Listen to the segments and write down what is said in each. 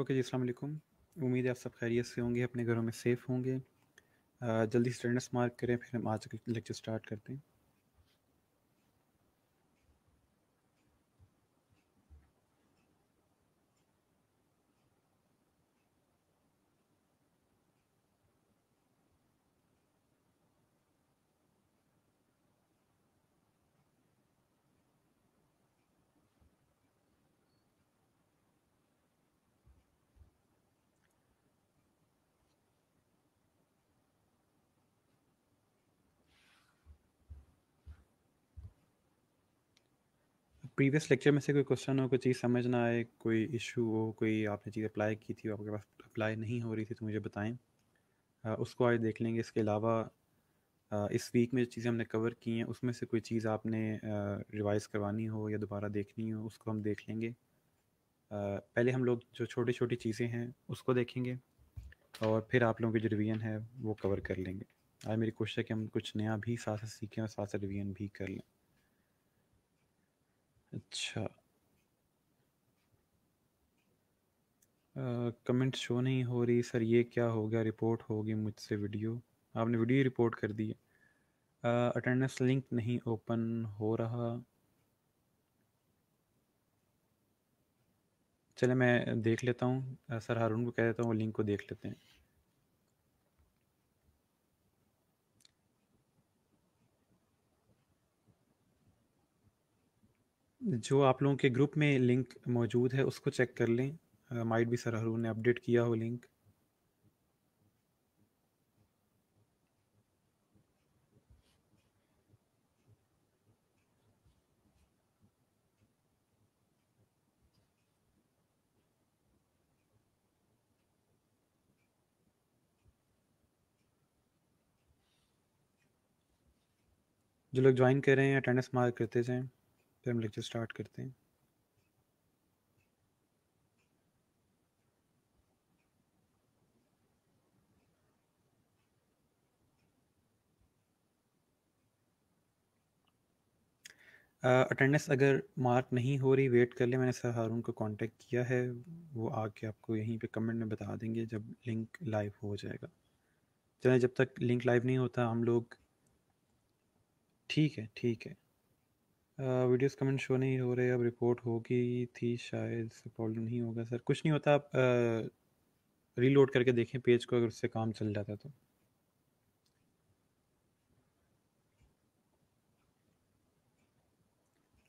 Okay जी अलैक्म उम्मीद है आप सब खैरियत से होंगे अपने घरों में सेफ़ होंगे जल्दी स्टूडेंट्स मार्क करें फिर हम आज लेक्चर स्टार्ट करते हैं प्रीवियस लेक्चर में से कोई क्वेश्चन हो कोई चीज़ समझ ना आए कोई इशू हो कोई आपने चीज़ अप्लाई की थी आपके पास अप्लाई नहीं हो रही थी तो मुझे बताएं उसको आज देख लेंगे इसके अलावा इस वीक में जो चीज़ें हमने कवर की हैं उसमें से कोई चीज़ आपने रिवाइज़ करवानी हो या दोबारा देखनी हो उसको हम देख लेंगे पहले हम लोग जो छोटी छोटी चीज़ें हैं उसको देखेंगे और फिर आप लोगों की जो रिवीजन है वो कवर कर लेंगे आज मेरी कोशिश है कि हम कुछ नया भी साथ साथ सीखें और साथ साथ रिवीजन भी कर लें अच्छा कमेंट शो नहीं हो रही सर ये क्या हो गया रिपोर्ट होगी मुझसे वीडियो आपने वीडियो रिपोर्ट कर दी है अटेंडेंस लिंक नहीं ओपन हो रहा चले मैं देख लेता हूँ सर हारून को कह देता हूँ वो लिंक को देख लेते हैं जो आप लोगों के ग्रुप में लिंक मौजूद है उसको चेक कर लें माइट भी सर हरू ने अपडेट किया हो लिंक जो लोग ज्वाइन कर रहे हैं अटेंडेंस मार्क करते जाएं तो हम लेक्चर स्टार्ट करते हैं अटेंडेंस uh, अगर मार्क नहीं हो रही वेट कर ले मैंने सर हारून को कांटेक्ट किया है वो आके आपको यहीं पे कमेंट में बता देंगे जब लिंक लाइव हो जाएगा चलें जब तक लिंक लाइव नहीं होता हम लोग ठीक है ठीक है वीडियोस कमेंट शो नहीं हो रहे अब रिपोर्ट होगी थी शायद इससे प्रॉब्लम नहीं होगा सर कुछ नहीं होता आप रीलोड करके देखें पेज को अगर उससे काम चल जाता तो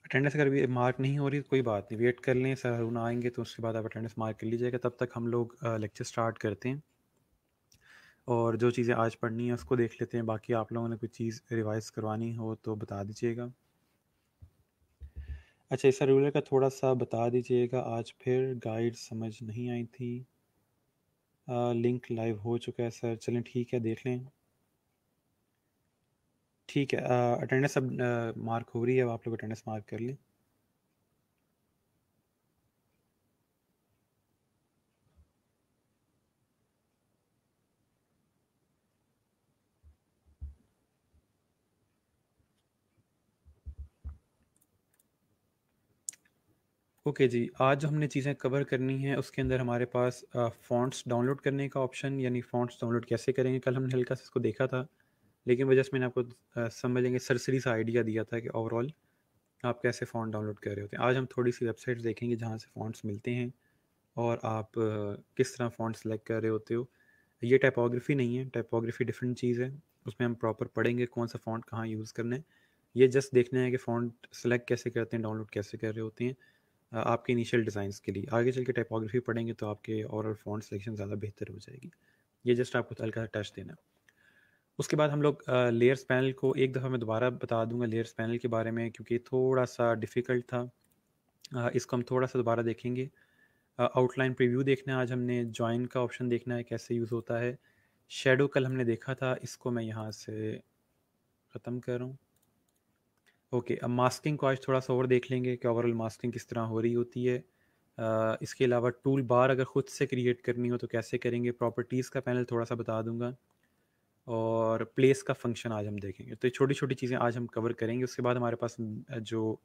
अटेंडेंस अगर भी मार्क नहीं हो रही तो कोई बात नहीं वेट कर लें सर हरुण आएंगे तो उसके बाद आप अटेंडेंस मार्क कर लीजिएगा तब तक हम लोग लेक्चर स्टार्ट करते हैं और जो चीज़ें आज पढ़नी है उसको देख लेते हैं बाकी आप लोगों ने कोई चीज़ रिवाइज़ करवानी हो तो बता दीजिएगा अच्छा इस रूलर का थोड़ा-सा बता दीजिएगा आज फिर गाइड समझ नहीं आई थी। आ, लिंक लाइव हो चुका है सर चलें ठीक है देख लें। ठीक है अटेंडेंस अब मार्क हो रही है अब आप लोग अटेंडेंस मार्क कर लें। ओके जी आज जो हमने चीज़ें कवर करनी है उसके अंदर हमारे पास फ़ॉन्ट्स डाउनलोड करने का ऑप्शन यानी फ़ॉन्ट्स डाउनलोड कैसे करेंगे कल हमने हल्का सा इसको देखा था लेकिन वजह से मैंने आपको समझेंगे समझ लेंगे सरसरी सा आइडिया दिया था कि ओवरऑल आप कैसे फ़ॉन्ट डाउनलोड कर रहे होते हैं आज हम थोड़ी सी वेबसाइट देखेंगे जहाँ से फ़ॉन्ट्स मिलते हैं और आप किस तरह फ़ॉन्ट सेलेक्ट कर रहे होते हो ये टाइपोग्राफी नहीं है टाइपोग्राफी डिफरेंट चीज़ है उसमें हम प्रॉपर पढ़ेंगे कौन सा फ़ॉन्ट कहाँ यूज़ करना है ये जस्ट देखना है कि फ़ॉन्ट सेलेक्ट कैसे करते हैं डाउनलोड कैसे कर रहे होते हैं आपके इनिशियल डिज़ाइंस के लिए आगे चल के टाइपोग्राफी पढ़ेंगे तो आपके ओवरऑल फॉन्ट सिलेक्शन ज़्यादा बेहतर हो जाएगी ये जस्ट आपको हल्का सा टच देना उसके बाद हम लोग लेयर्स पैनल को एक दफ़ा मैं दोबारा बता दूंगा लेयर्स पैनल के बारे में क्योंकि थोड़ा सा डिफ़िकल्ट था इसको हम थोड़ा सा दोबारा देखेंगे आउटलाइन प्रीव्यू देखना है आज हमने जॉइन का ऑप्शन देखना है कैसे यूज़ होता है शेडो कल हमने देखा था इसको मैं यहाँ से ख़त्म कर रहा हूँ ओके अब मास्किंग को आज थोड़ा सा और देख लेंगे कि ओवरऑल मास्किंग किस तरह हो रही होती है आ, इसके अलावा टूल बार अगर ख़ुद से क्रिएट करनी हो तो कैसे करेंगे प्रॉपर्टीज़ का पैनल थोड़ा सा बता दूंगा और प्लेस का फंक्शन आज हम देखेंगे तो छोटी छोटी चीज़ें आज हम कवर करेंगे उसके बाद हमारे पास जो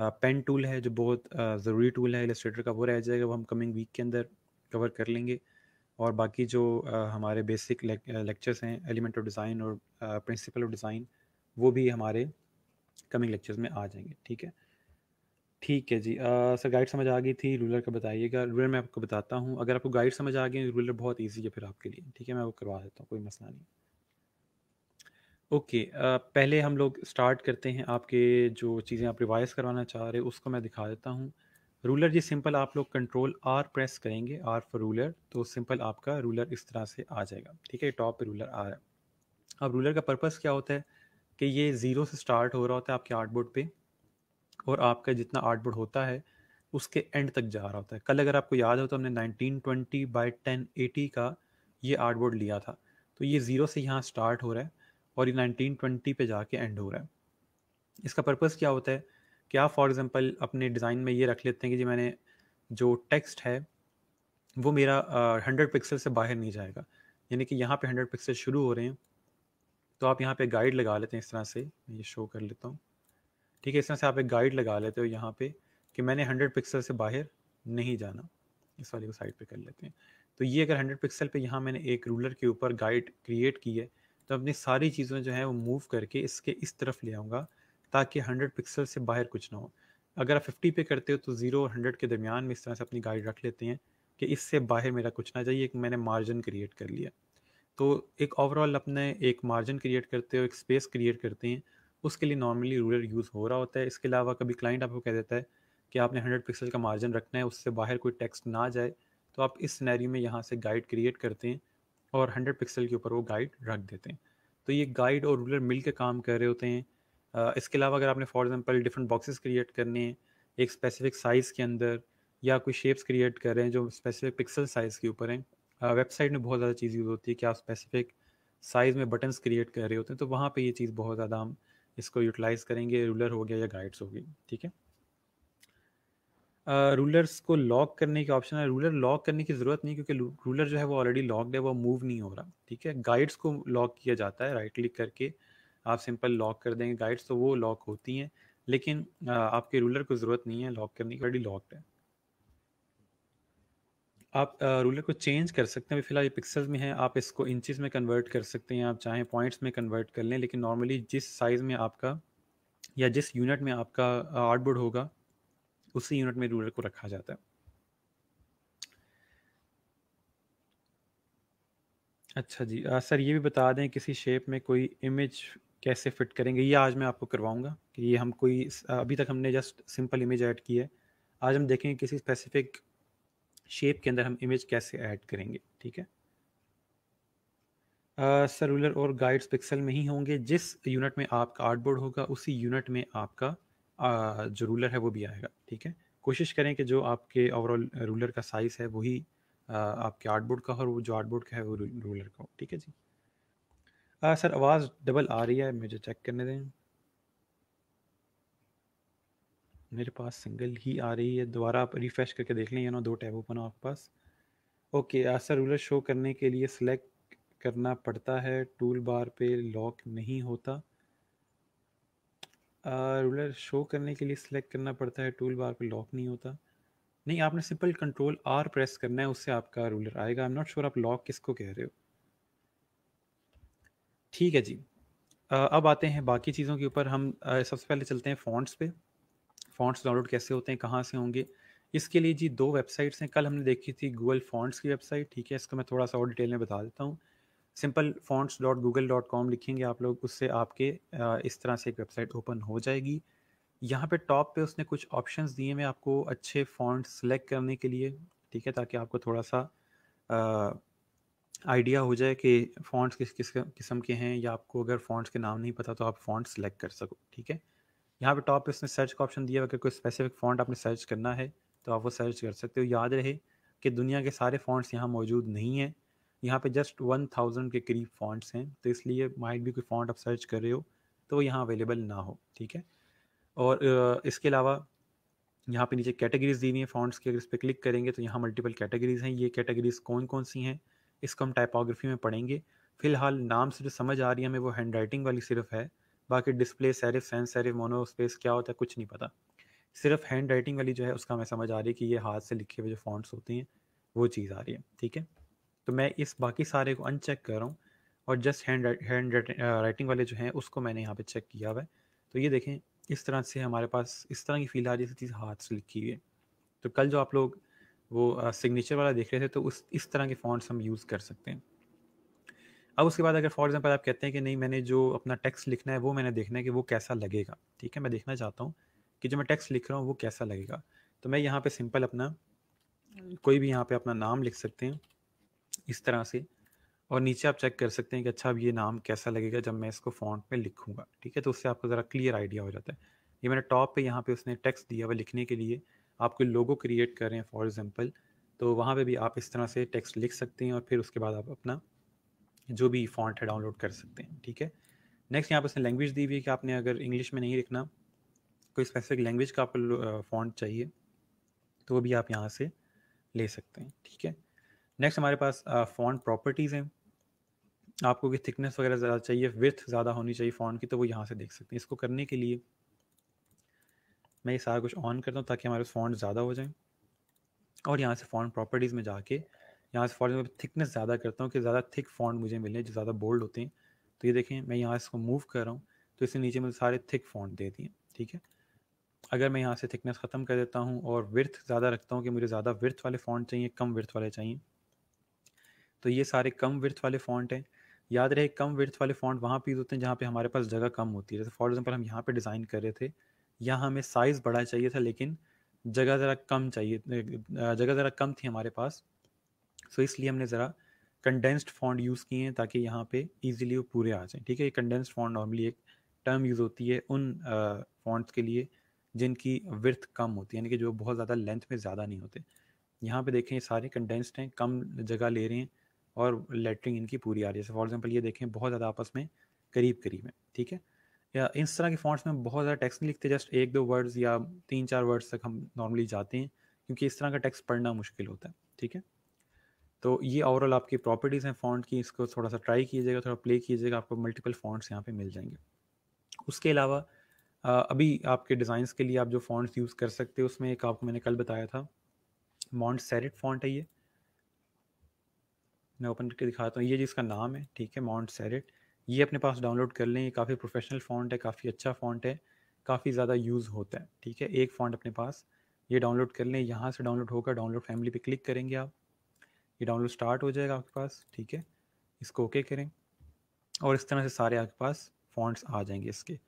पेन टूल है जो बहुत ज़रूरी टूल है इलस्ट्रेटर का वो रह जाएगा वो हम कमिंग वीक के अंदर कवर कर लेंगे और बाकी जो हमारे बेसिक लेक्चर्स हैं एलिमेंट ऑफ डिज़ाइन और प्रिंसिपल ऑफ डिज़ाइन वो भी हमारे कमिंग लेक्चर्स में आ जाएंगे ठीक है ठीक है जी आ, सर गाइड समझ आ गई थी रूलर का बताइएगा रूलर मैं आपको बताता हूँ अगर आपको गाइड समझ आ गई रूलर बहुत ईजी है फिर आपके लिए ठीक है मैं वो करवा देता हूँ कोई मसला नहीं ओके okay, पहले हम लोग स्टार्ट करते हैं आपके जो चीज़ें आप रिवाइज करवाना चाह रहे उसको मैं दिखा देता हूँ रूलर जी सिंपल आप लोग कंट्रोल आर प्रेस करेंगे आर फॉर रूलर तो सिंपल आपका रूलर इस तरह से आ जाएगा ठीक है टॉप पे रूलर आ रहा है अब रूलर का पर्पज़ क्या होता है कि ये ज़ीरो से स्टार्ट हो रहा होता है आपके आर्टबोर्ड पे और आपका जितना आर्टबोर्ड होता है उसके एंड तक जा रहा होता है कल अगर आपको याद हो तो हमने nineteen twenty by ten eighty का ये आर्टबोर्ड लिया था तो ये ज़ीरो से यहाँ स्टार्ट हो रहा है और ये नाइनटीन ट्वेंटी पर जाके एंड हो रहा है इसका पर्पज़ क्या होता है कि आप फॉर एग्ज़ाम्पल अपने डिज़ाइन में ये रख लेते हैं कि जी मैंने जो टेक्स्ट है वो मेरा हंड्रेड पिक्सल से बाहर नहीं जाएगा यानी कि यहाँ पे हंड्रेड पिक्सल शुरू हो रहे हैं तो आप यहाँ पे गाइड लगा लेते हैं इस तरह से मैं ये शो कर लेता हूँ ठीक है इस तरह से आप एक गाइड लगा लेते हो यहाँ पे कि मैंने 100 पिक्सल से बाहर नहीं जाना इस वाले को साइड पे कर लेते हैं तो ये अगर 100 पिक्सल पे यहाँ मैंने एक रूलर के ऊपर गाइड क्रिएट की है तो अपनी सारी चीज़ें जो है वो मूव करके इसके इस तरफ ले आऊँगा ताकि हंड्रेड पिक्सल से बाहर कुछ ना हो अगर आप फिफ्टी पे करते हो तो ज़ीरो और हंड्रेड के दरमियान में इस तरह से अपनी गाइड रख लेते हैं कि इससे बाहर मेरा कुछ ना चाहिए एक मैंने मार्जिन क्रिएट कर लिया तो एक ओवरऑल अपने एक मार्जिन क्रिएट करते हो एक स्पेस क्रिएट करते हैं उसके लिए नॉर्मली रूलर यूज़ हो रहा होता है इसके अलावा कभी क्लाइंट आपको कह देता है कि आपने हंड्रेड पिक्सल का मार्जिन रखना है उससे बाहर कोई टेक्स्ट ना जाए तो आप इस सिनेरियो में यहाँ से गाइड क्रिएट करते हैं और हंड्रेड पिक्सल के ऊपर वो गाइड रख देते हैं तो ये गाइड और रूलर मिल के काम कर रहे होते हैं इसके अलावा अगर आपने for example different boxes create करने हैं एक स्पेसिफिक साइज़ के अंदर या कोई शेप्स क्रिएट कर रहे हैं जो स्पेसिफिक पिक्सल साइज़ के ऊपर हैं वेबसाइट में बहुत ज़्यादा चीज़ यूज़ होती है कि आप स्पेसिफिक साइज़ में बटन्स क्रिएट कर रहे होते हैं तो वहाँ पे ये चीज़ बहुत ज़्यादा हम इसको यूटिलाइज़ करेंगे रूलर हो गया या गाइड्स हो गई ठीक है रूलर्स को लॉक करने की ऑप्शन है रूलर लॉक करने की ज़रूरत नहीं क्योंकि रूलर जो है वो ऑलरेडी लॉकड है वो मूव नहीं हो रहा ठीक है गाइड्स को लॉक किया जाता है राइट क्लिक करके आप सिंपल लॉक कर देंगे गाइड्स तो वो लॉक होती हैं लेकिन आपके रूलर को ज़रूरत नहीं है लॉक करने की ऑलरेडी लॉकड है आप रूलर को चेंज कर सकते हैं अभी फिलहाल ये पिक्सल्स में है आप इसको इंचेस में कन्वर्ट कर सकते हैं आप चाहें पॉइंट्स में कन्वर्ट कर लें लेकिन नॉर्मली जिस साइज़ में आपका या जिस यूनिट में आपका आर्टबोर्ड होगा उसी यूनिट में रूलर को रखा जाता है अच्छा जी आ, सर ये भी बता दें किसी शेप में कोई इमेज कैसे फिट करेंगे ये आज मैं आपको करवाऊंगा कि ये हम कोई अभी तक हमने जस्ट सिंपल इमेज ऐड की है आज हम देखेंगे किसी स्पेसिफिक शेप के अंदर हम इमेज कैसे ऐड करेंगे ठीक है सरूलर uh, और गाइड्स पिक्सल में ही होंगे जिस यूनिट में आपका आर्टबोर्ड होगा उसी यूनिट में आपका uh, जो रूलर है वो भी आएगा ठीक है कोशिश करें कि जो आपके ओवरऑल रूलर का साइज़ है वही uh, आपके आर्टबोर्ड का हो और वो जो आर्टबोर्ड का है वो रूलर का हो ठीक है जी सर आवाज़ डबल आ रही है मुझे चेक करने दें मेरे पास सिंगल ही आ रही है दोबारा आप रिफ्रेश करके देख लें ना दो टैब ओपन हो आपके पास ओके ऐसा रूलर शो करने के लिए सिलेक्ट करना पड़ता है टूल बार पे लॉक नहीं होता रूलर शो करने के लिए सिलेक्ट करना पड़ता है टूल बार पे लॉक नहीं होता नहीं आपने सिंपल कंट्रोल आर प्रेस करना है उससे आपका रूलर आएगा आई एम नॉट श्योर आप लॉक किसको कह रहे हो ठीक है जी अब आते हैं बाकी चीज़ों के ऊपर हम सबसे पहले चलते हैं फॉन्ट्स पे फ़ॉन्ट्स डाउनलोड कैसे होते हैं कहाँ से होंगे इसके लिए जी दो वेबसाइट्स हैं कल हमने देखी थी गूगल फॉन्ट्स की वेबसाइट ठीक है इसको मैं थोड़ा सा और डिटेल में बता देता हूँ simple fonts dot Google dot com लिखेंगे आप लोग उससे आपके इस तरह से एक वेबसाइट ओपन हो जाएगी यहाँ पे टॉप पे उसने कुछ ऑप्शंस दिए हुए आपको अच्छे फॉन्ट सेलेक्ट करने के लिए ठीक है ताकि आपको थोड़ा सा आइडिया हो जाए कि फ़ॉन्ट्स किस किस किस्म के हैं या आपको अगर फ़ॉन्ट्स के नाम नहीं पता तो आप फ़ॉन्ट सेलेक्ट कर सको ठीक है यहाँ पे टॉप पे उसने सर्च का ऑप्शन दिया अगर कोई स्पेसिफिक फॉन्ट आपने सर्च करना है तो आप वो सर्च कर सकते हो याद रहे कि दुनिया के सारे फॉन्ट्स यहाँ मौजूद नहीं हैं यहाँ पे जस्ट वन थाउजेंड के करीब फॉन्ट्स हैं तो इसलिए माइट भी कोई फॉन्ट आप सर्च कर रहे हो तो वो यहाँ अवेलेबल ना हो ठीक है और इसके अलावा यहाँ पे नीचे कैटेगरीज दी हुई हैं फॉन्ट्स की अगर इस पर क्लिक करेंगे तो यहाँ मल्टीपल कैटेगरीज हैं ये कैटेगरीज कौन कौन सी हैं इसको हम टाइपोग्राफी में पढ़ेंगे फिलहाल नाम से जो समझ आ रही है हमें वो हैंड राइटिंग वाली सिर्फ है बाकी display serif sans serif monospace क्या होता है कुछ नहीं पता सिर्फ हैंड राइटिंग वाली जो है उसका मैं समझ आ रही है कि ये हाथ से लिखे हुए जो फॉन्ट्स होती हैं वो चीज़ आ रही है ठीक है तो मैं इस बाकी सारे को अनचेक कर रहा हूँ और जस्ट हैंड हैंड राइटिंग वाले जो हैं उसको मैंने यहाँ पे चेक किया हुआ है तो ये देखें इस तरह से हमारे पास इस तरह की फील आ रही है चीज़ हाथ से लिखी हुई है तो कल जो आप लोग वो सिग्नेचर वाला देख रहे थे तो उस इस तरह के फॉन्ट्स हम यूज़ कर सकते हैं अब उसके बाद अगर फॉर एग्जाम्पल आप कहते हैं कि नहीं मैंने जो अपना टेक्स्ट लिखना है वो मैंने देखना है कि वो कैसा लगेगा ठीक है मैं देखना चाहता हूँ कि जो मैं टेक्स्ट लिख रहा हूँ वो कैसा लगेगा तो मैं यहाँ पे सिंपल अपना कोई भी यहाँ पे अपना नाम लिख सकते हैं इस तरह से और नीचे आप चेक कर सकते हैं कि अच्छा अब ये नाम कैसा लगेगा जब मैं इसको फॉन्ट में लिखूंगा ठीक है तो उससे आपको ज़रा क्लियर आइडिया हो जाता है ये मैंने टॉप पे यहाँ पे उसने टेक्स्ट दिया हुआ लिखने के लिए आप कोई लोगो क्रिएट कर रहे हैं फॉर एग्जाम्पल तो वहाँ पर भी आप इस तरह से टेक्स्ट लिख सकते हैं और फिर उसके बाद आप अपना जो भी फॉन्ट है डाउनलोड कर सकते हैं ठीक है नेक्स्ट यहाँ पर इसने लैंग्वेज दी हुई है कि आपने अगर इंग्लिश में नहीं लिखना कोई स्पेसिफिक लैंग्वेज का आपको फॉन्ट चाहिए तो वो भी आप यहाँ से ले सकते हैं ठीक है नेक्स्ट हमारे पास फॉन्ट प्रॉपर्टीज़ हैं आपको कि थिकनेस वगैरह ज़्यादा चाहिए विथ ज़्यादा होनी चाहिए फॉन्ट की तो वो यहाँ से देख सकते हैं इसको करने के लिए मैं ये सारा कुछ ऑन करता हूँ ताकि हमारे फॉन्ट ज़्यादा हो जाए और यहाँ से फॉन्ट प्रॉपर्टीज़ में जाके यहाँ से फॉर थिकनेस ज़्यादा करता हूँ कि ज़्यादा थिक फॉन्ट मुझे मिले जो ज़्यादा बोल्ड होते हैं तो ये देखें मैं यहाँ इसको मूव कर रहा हूँ तो इसे नीचे मुझे सारे थिक फॉन्ट दे दिए ठीक है अगर मैं यहाँ से थिकनेस ख़त्म कर देता हूँ और विर्थ ज़्यादा रखता हूँ कि मुझे ज़्यादा विर्थ वाले फॉन्ट चाहिए कम विर्थ वाले चाहिए तो ये सारे कम विर्थ वाले फॉन्ट हैं याद रहे कम विर्थ वाले फॉन्ट वहाँ यूज़ होते हैं जहाँ पर हमारे पास जगह कम होती है जैसे फॉर एग्ज़ाम्पल हम यहाँ पर डिज़ाइन कर रहे थे यहाँ हमें साइज़ बड़ा चाहिए था लेकिन जगह ज़रा कम चाहिए जगह ज़रा कम थी हमारे पास सो so, इसलिए हमने ज़रा कंडेंस्ड फॉन्ड यूज़ किए हैं ताकि यहाँ पे इजीली वो पूरे आ जाएँ ठीक है ये कंडेंस्ड फॉन्ड नॉर्मली एक टर्म यूज़ होती है उन फॉन्ट्स के लिए जिनकी विर्थ कम होती है यानी कि जो बहुत ज़्यादा लेंथ में ज़्यादा नहीं होते यहाँ पे देखें सारे कंडेंस्ड हैं कम जगह ले रहे हैं और लेटरिंग इनकी पूरी आ रही है जैसे फॉर एग्जाम्पल ये देखें बहुत ज़्यादा आपस में करीब करीब है ठीक है या इस तरह के फॉन्ट्स में बहुत ज़्यादा टेक्स्ट नहीं लिखते जस्ट एक दो वर्ड्स या तीन चार वर्ड्स तक हम नॉर्मली जाते हैं क्योंकि इस तरह का टेक्स्ट पढ़ना मुश्किल होता है ठीक है तो ये ओवरऑल आपकी प्रॉपर्टीज़ हैं फ़ॉन्ट की इसको थोड़ा सा ट्राई कीजिएगा थोड़ा प्ले कीजिएगा आपको मल्टीपल फ़ॉन्ट्स यहाँ पे मिल जाएंगे उसके अलावा अभी आपके डिज़ाइंस के लिए आप जो फ़ॉन्ट्स यूज़ कर सकते हो उसमें एक आपको मैंने कल बताया था मॉन्ट सैरिट फ़ॉन्ट है ये मैं ओपन करके दिखाता हूँ ये जिसका नाम है ठीक है मॉन्ट सैरिट ये अपने पास डाउनलोड कर लें ये काफ़ी प्रोफेशनल फ़ॉन्ट है काफ़ी अच्छा फ़ॉन्ट है काफ़ी ज़्यादा यूज़ होता है ठीक है एक फ़ॉन्ट अपने पास ये डाउनलोड कर लें यहाँ से डाउनलोड होकर डाउनलोड फैमिली पे क्लिक करेंगे आप डाउनलोड स्टार्ट हो जाएगा आपके पास ठीक है इसको ओके करें और इस तरह से सारे आपके पास फॉन्ट्स आ जाएंगे इसके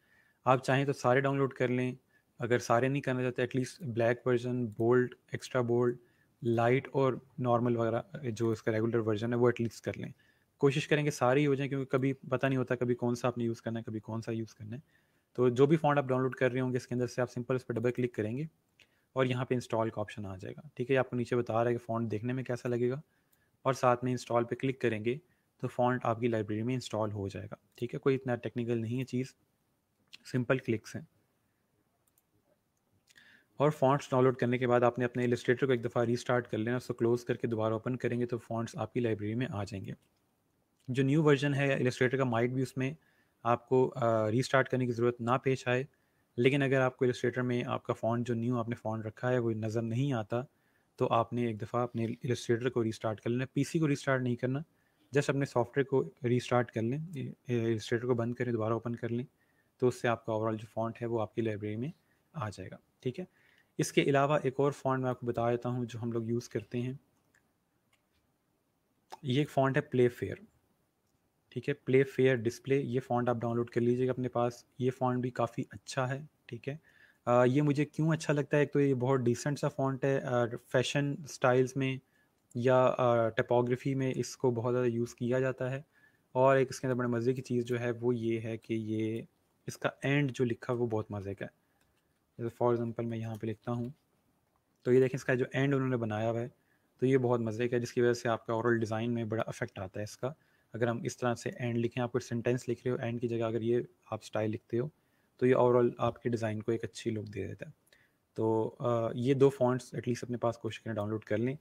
आप चाहें तो सारे डाउनलोड कर लें अगर सारे नहीं करना चाहते at least black version bold extra bold light और नॉर्मल वगैरह जो इसका रेगुलर वर्जन है वो एटलीस्ट कर लें कोशिश करेंगे सारे ही हो जाएं क्योंकि कभी पता नहीं होता कभी कौन सा आपने यूज़ करना है कभी कौन सा यूज़ करना है तो जो भी फॉन्ट आप डाउनलोड कर रहे होंगे इसके अंदर से आप सिंपल इस पर डबल क्लिक करेंगे और यहाँ पे इंस्टॉल का ऑप्शन आ जाएगा ठीक है आपको नीचे बता रहा है कि फ़ॉन्ट देखने में कैसा लगेगा और साथ में इंस्टॉल पे क्लिक करेंगे तो फॉन्ट आपकी लाइब्रेरी में इंस्टॉल हो जाएगा ठीक है कोई इतना टेक्निकल नहीं है चीज़ सिंपल क्लिक्स हैं और फॉन्ट्स डाउनलोड करने के बाद आपने अपने इलस्ट्रेटर को एक दफ़ा रीस्टार्ट कर लेना उसको क्लोज़ करके दोबारा ओपन करेंगे तो फॉन्ट्स आपकी लाइब्रेरी में आ जाएंगे जो न्यू वर्जन है इलस्ट्रेटर का माइट भी उसमें आपको रीस्टार्ट करने की ज़रूरत ना पेश आए लेकिन अगर आपको इलस्ट्रेटर में आपका फ़ॉन्ट जो न्यू आपने फ़ॉन्ट रखा है वो नज़र नहीं आता तो आपने एक दफ़ा अपने इलस्ट्रेटर को रिस्टार्ट कर लेना पीसी को रिस्टार्ट नहीं करना जस्ट अपने सॉफ्टवेयर को रिस्टार्ट कर लें इलस्ट्रेटर को बंद करें दोबारा ओपन कर लें तो उससे आपका ओवरऑल जो फॉन्ट है वो आपकी लाइब्रेरी में आ जाएगा ठीक है इसके अलावा एक और फॉन्ट मैं आपको बता देता हूँ जो हम लोग यूज़ करते हैं ये एक फॉन्ट है प्ले फेयर ठीक है प्ले फेयर डिस्प्ले ये फॉन्ट आप डाउनलोड कर लीजिएगा अपने पास ये फॉन्ट भी काफ़ी अच्छा है ठीक है ये मुझे क्यों अच्छा लगता है एक तो ये बहुत डिसेंट सा फॉन्ट है फैशन स्टाइल्स में या टेपोग्राफी में इसको बहुत ज़्यादा यूज़ किया जाता है और एक इसके अंदर बड़े मज़े की चीज़ जो है वो ये है कि ये इसका एंड जो लिखा है वो बहुत मज़े का है जैसे फॉर एग्ज़ाम्पल मैं यहाँ पे लिखता हूँ तो ये देखें इसका जो एंड उन्होंने बनाया हुआ है तो ये बहुत मज़े का है जिसकी वजह से आपका औरल डिज़ाइन में बड़ा अफेक्ट आता है इसका अगर हम इस तरह से एंड लिखें आप कुछ सेंटेंस लिख रहे हो एंड की जगह अगर ये आप स्टाइल लिखते हो तो ये ओवरऑल आपके डिज़ाइन को एक अच्छी लुक दे देता है तो आ, ये दो फॉन्ट्स एटलीस्ट अपने पास कोशिश करें डाउनलोड कर लें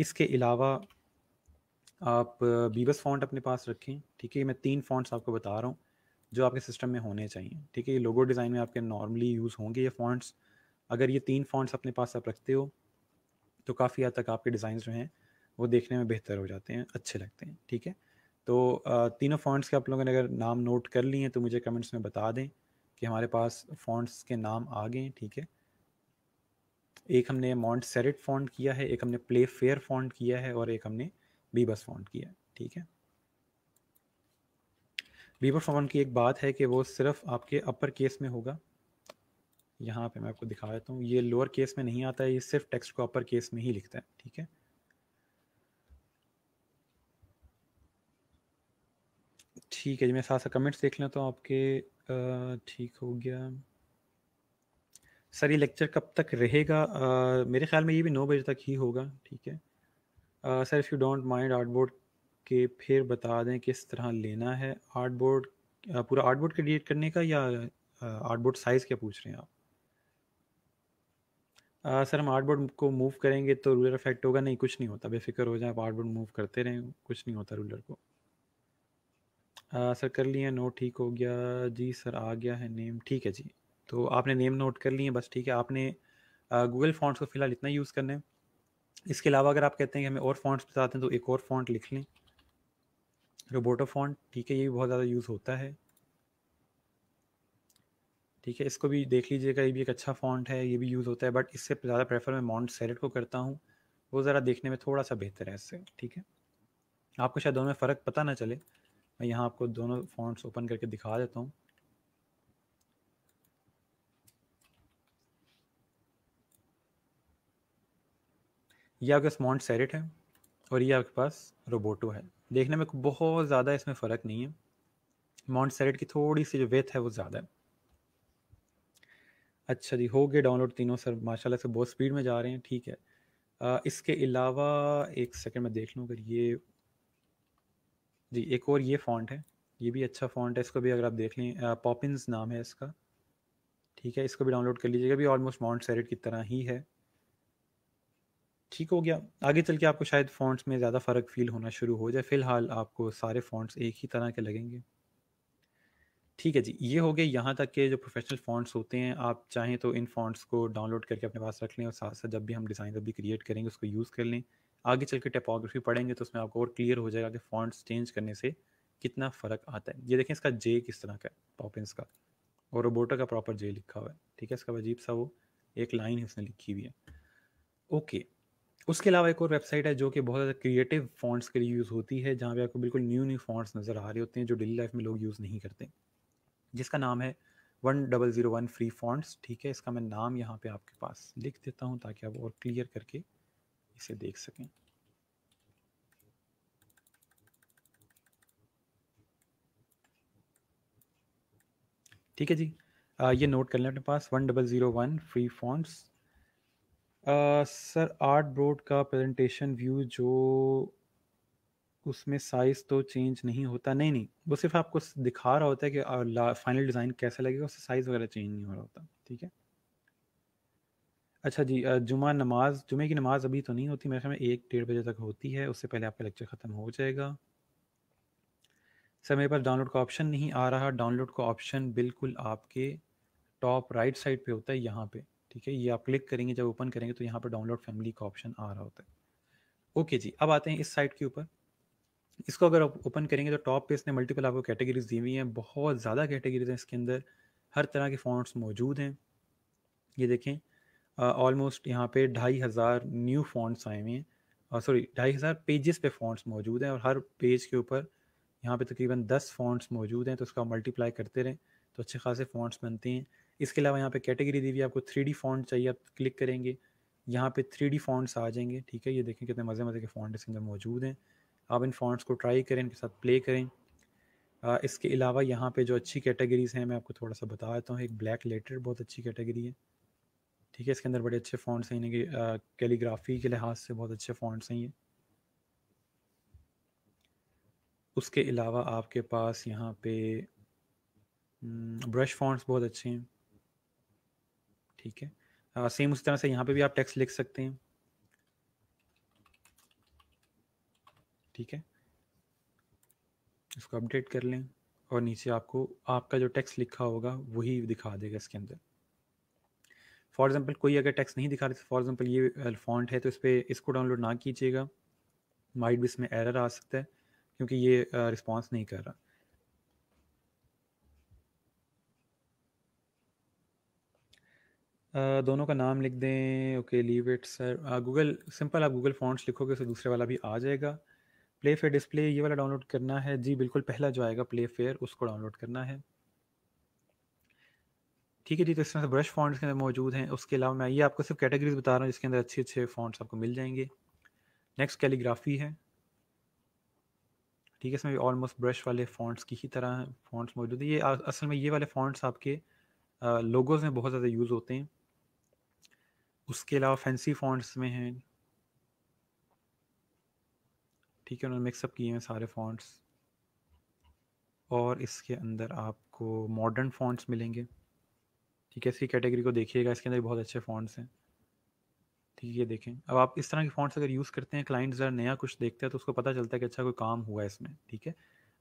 इसके अलावा आप बीबस फॉन्ट अपने पास रखें ठीक है मैं तीन फॉन्ट्स आपको बता रहा हूँ जो आपके सिस्टम में होने चाहिए ठीक है ये लोगो डिज़ाइन में आपके नॉर्मली यूज़ होंगे ये फॉन्ट्स अगर ये तीन फॉन्ट्स अपने पास आप रखते हो तो काफ़ी हद तक आपके डिज़ाइन जो हैं वो देखने में बेहतर हो जाते हैं अच्छे लगते हैं ठीक है तो तीनों फॉन्ट्स के आप लोगों ने अगर नाम नोट कर लिए हैं तो मुझे कमेंट्स में बता दें कि हमारे पास फॉन्ट्स के नाम आ गए ठीक है एक हमने मॉन्ट सेरेट फॉन्ट किया है एक हमने प्ले फेयर फॉन्ट किया है और एक हमने बीबस फॉन्ट किया है ठीक है बीबस फॉन्ट की एक बात है कि वो सिर्फ आपके अपर केस में होगा यहाँ पे मैं आपको दिखा देता हूँ ये लोअर केस में नहीं आता है ये सिर्फ टेक्स्ट को अपर केस में ही लिखता है ठीक है ठीक है जी मैं साथ साथ कमेंट्स देख लेता हूँ आपके ठीक हो गया सर ये लेक्चर कब तक रहेगा मेरे ख्याल में ये भी नौ बजे तक ही होगा ठीक है sir if you don't mind artboard के फिर बता दें किस तरह लेना है आर्ट बोर्ड पूरा आर्ट बोर्ड क्रिएट करने का या आर्ट बोर्ड साइज़ क्या पूछ रहे हैं आप आ, सर हम आर्ट बोर्ड को मूव करेंगे तो रूलर इफेक्ट होगा नहीं कुछ नहीं होता बेफिक्र हो जाए आप आर्ट बोर्ड मूव करते रहें कुछ नहीं होता रूलर को आ, हाँ, सर कर लिए नोट ठीक हो गया जी सर आ गया है नेम ठीक है जी तो आपने नेम नोट कर लिए बस ठीक है आपने गूगल फॉन्ट्स को फ़िलहाल इतना यूज़ करना है इसके अलावा अगर आप कहते हैं कि हमें और फॉन्ट्स बताते हैं तो एक और फॉन्ट लिख लें रोबोटो फॉन्ट ठीक है ये भी बहुत ज़्यादा यूज़ होता है ठीक है इसको भी देख लीजिएगा ये भी एक अच्छा फॉन्ट है ये भी यूज़ होता है बट इससे ज़्यादा प्रेफर मैं माउंट सेरेट को करता हूँ वो ज़रा देखने में थोड़ा सा बेहतर है इससे ठीक है आपको शायद दोनों में फ़र्क पता ना चले मैं यहाँ आपको दोनों फॉन्ट्स ओपन करके दिखा देता हूँ ये आपके पास सैरिट है और ये आपके पास रोबोटो है देखने में बहुत ज़्यादा इसमें फ़र्क नहीं है माउंट सैरिट की थोड़ी सी जो वेथ है वो ज़्यादा है अच्छा जी हो गए डाउनलोड तीनों सर माशाल्लाह से बहुत स्पीड में जा रहे हैं ठीक है आ, इसके अलावा एक सेकंड में देख लूँ अगर ये जी एक और ये फॉन्ट है ये भी अच्छा फॉन्ट है इसको भी अगर आप देख लें पॉपिन्स नाम है इसका ठीक है इसको भी डाउनलोड कर लीजिएगा भी ऑलमोस्ट माउंट सेरेट की तरह ही है ठीक हो गया आगे चल के आपको शायद फॉन्ट्स में ज़्यादा फ़र्क फील होना शुरू हो जाए फिलहाल आपको सारे फॉन्ट्स एक ही तरह के लगेंगे ठीक है जी ये हो गए यहाँ तक के जो प्रोफेशनल फॉन्ट्स होते हैं आप चाहें तो इन फॉन्ट्स को डाउनलोड करके अपने पास रख लें और साथ साथ जब भी हम डिज़ाइन जब भी क्रिएट करेंगे उसको यूज़ कर लें आगे चल के टेपोग्राफी पढ़ेंगे तो उसमें आपको और क्लियर हो जाएगा कि फॉन्ट्स चेंज करने से कितना फ़र्क आता है ये देखें इसका जे किस तरह का है पॉपिंस का और रोबोटो का प्रॉपर जे लिखा हुआ है ठीक है इसका अजीब सा वो एक लाइन है उसने लिखी हुई है ओके उसके अलावा एक और वेबसाइट है जो कि बहुत ज़्यादा क्रिएटिव फॉन्ट्स के लिए यूज़ होती है जहाँ पे आपको बिल्कुल न्यू न्यू फॉन्ट्स नज़र आ रहे होते हैं जो डेली लाइफ में लोग यूज़ नहीं करते जिसका नाम है one double zero one free fonts ठीक है इसका मैं नाम यहाँ पे आपके पास लिख देता हूँ ताकि आप और क्लियर करके इसे देख सकें ठीक है जी आ, ये नोट कर लें अपने पास one double zero one free fonts sir artboard का प्रेजेंटेशन व्यू जो उसमें साइज़ तो चेंज नहीं होता नहीं नहीं वो सिर्फ आपको दिखा रहा होता है कि फाइनल डिज़ाइन कैसा लगेगा उससे साइज़ वगैरह चेंज नहीं हो रहा होता ठीक है अच्छा जी जुमा नमाज़ जुमे की नमाज़ अभी तो नहीं होती, मेरे ख़्याल में एक डेढ़ बजे तक होती है, उससे पहले आपका लेक्चर ख़त्म हो जाएगा। सर मेरे पास डाउनलोड का ऑप्शन नहीं आ रहा, डाउनलोड का ऑप्शन बिल्कुल आपके टॉप राइट साइड पे होता है यहाँ पे, ठीक है? ये आप क्लिक करेंगे, जब ओपन करेंगे तो यहाँ पर डाउनलोड फैमिली का ऑप्शन आ रहा होता है। ओके जी, अब आते हैं इस साइट के ऊपर। इसको अगर आप ओपन करेंगे तो टॉप पे इसने मल्टीपल आपको कैटेगरीज़ दी हुई हैं, बहुत ज़्यादा कैटेगरीज़ हैं इसके अंदर, हर तरह के फ़ॉन्ट्स मौजूद हैं। ये देखें ऑलमोस्ट यहाँ पे ढाई हज़ार न्यू फॉन्ट्स आए हुए हैं सॉरी ढाई हज़ार पेजेस पे फॉन्ट्स मौजूद हैं और हर पेज के ऊपर यहाँ पे तकरीबन दस फॉन्ट्स मौजूद हैं तो उसका मल्टीप्लाई करते रहें तो अच्छे खासे फॉन्ट्स बनते हैं इसके अलावा यहाँ पे कैटेगरी दी हुई आपको थ्री डी फॉन्ट चाहिए आप क्लिक करेंगे यहाँ पे थ्री डी फॉन्ट्स आ जाएंगे ठीक है ये देखें कितने मज़े मज़े के फॉन्ट इसके अंदर मौजूद हैं आप इन फॉन्ट्स को ट्राई करें इनके साथ प्ले करें आ, इसके अलावा यहाँ पे जो अच्छी कैटेगरीज़ हैं मैं आपको थोड़ा सा बता देता हूँ एक ब्लैक लेटर बहुत अच्छी कैटेगरी है ठीक है इसके अंदर बड़े अच्छे फ़ॉन्ट्स हैं यानी कैलीग्राफी के लिहाज से बहुत अच्छे फ़ॉन्ट्स हैं ये उसके अलावा आपके पास यहाँ पे ब्रश फॉन्ट्स बहुत अच्छे हैं ठीक है आ, सेम उसी तरह से यहाँ पे भी आप टेक्स्ट लिख सकते हैं ठीक है इसको अपडेट कर लें और नीचे आपको आपका जो टेक्स्ट लिखा होगा वही दिखा देगा इसके अंदर फॉर एग्जांपल कोई अगर टेक्स्ट नहीं दिखा रहा फॉर तो एग्जांपल ये फॉन्ट है तो इस पर इसको डाउनलोड ना कीजिएगा माइट भी इसमें एरर आ सकता है क्योंकि ये रिस्पॉन्स नहीं कर रहा Uh, दोनों का नाम लिख दें okay leave it sir Google simple आप गूगल फॉन्ट्स लिखोगे तो दूसरे वाला भी आ जाएगा प्ले फेयर डिस्प्ले ये वाला डाउनलोड करना है जी बिल्कुल पहला जो आएगा प्ले फेयर उसको डाउनलोड करना है ठीक है जी तो इस तरह से ब्रश फॉन्ट्स के अंदर मौजूद हैं उसके अलावा मैं ये आपको सिर्फ कैटेगरीज बता रहा हूँ जिसके अंदर अच्छे अच्छे फॉन्ट्स आपको मिल जाएंगे नेक्स्ट कैलीग्राफी है ठीक है इसमें भी ऑलमोस्ट ब्रश वाले फॉन्ट्स की ही तरह फॉन्ट्स मौजूद हैं ये असल में ये वाले फॉन्ट्स आपके लोगोज़ में बहुत ज़्यादा यूज़ होते हैं उसके अलावा फैंसी फॉन्ट्स में हैं ठीक है उन्होंने मिक्सअप किए हैं सारे फॉन्ट्स और इसके अंदर आपको मॉडर्न फॉन्ट्स मिलेंगे ठीक है इसकी कैटेगरी को देखिएगा इसके अंदर बहुत अच्छे फॉन्ट्स हैं ठीक है ये देखें अब आप इस तरह के फॉन्ट्स अगर यूज़ करते हैं क्लाइंट ज़रा नया कुछ देखते हैं तो उसको पता चलता है कि अच्छा कोई काम हुआ है इसमें ठीक है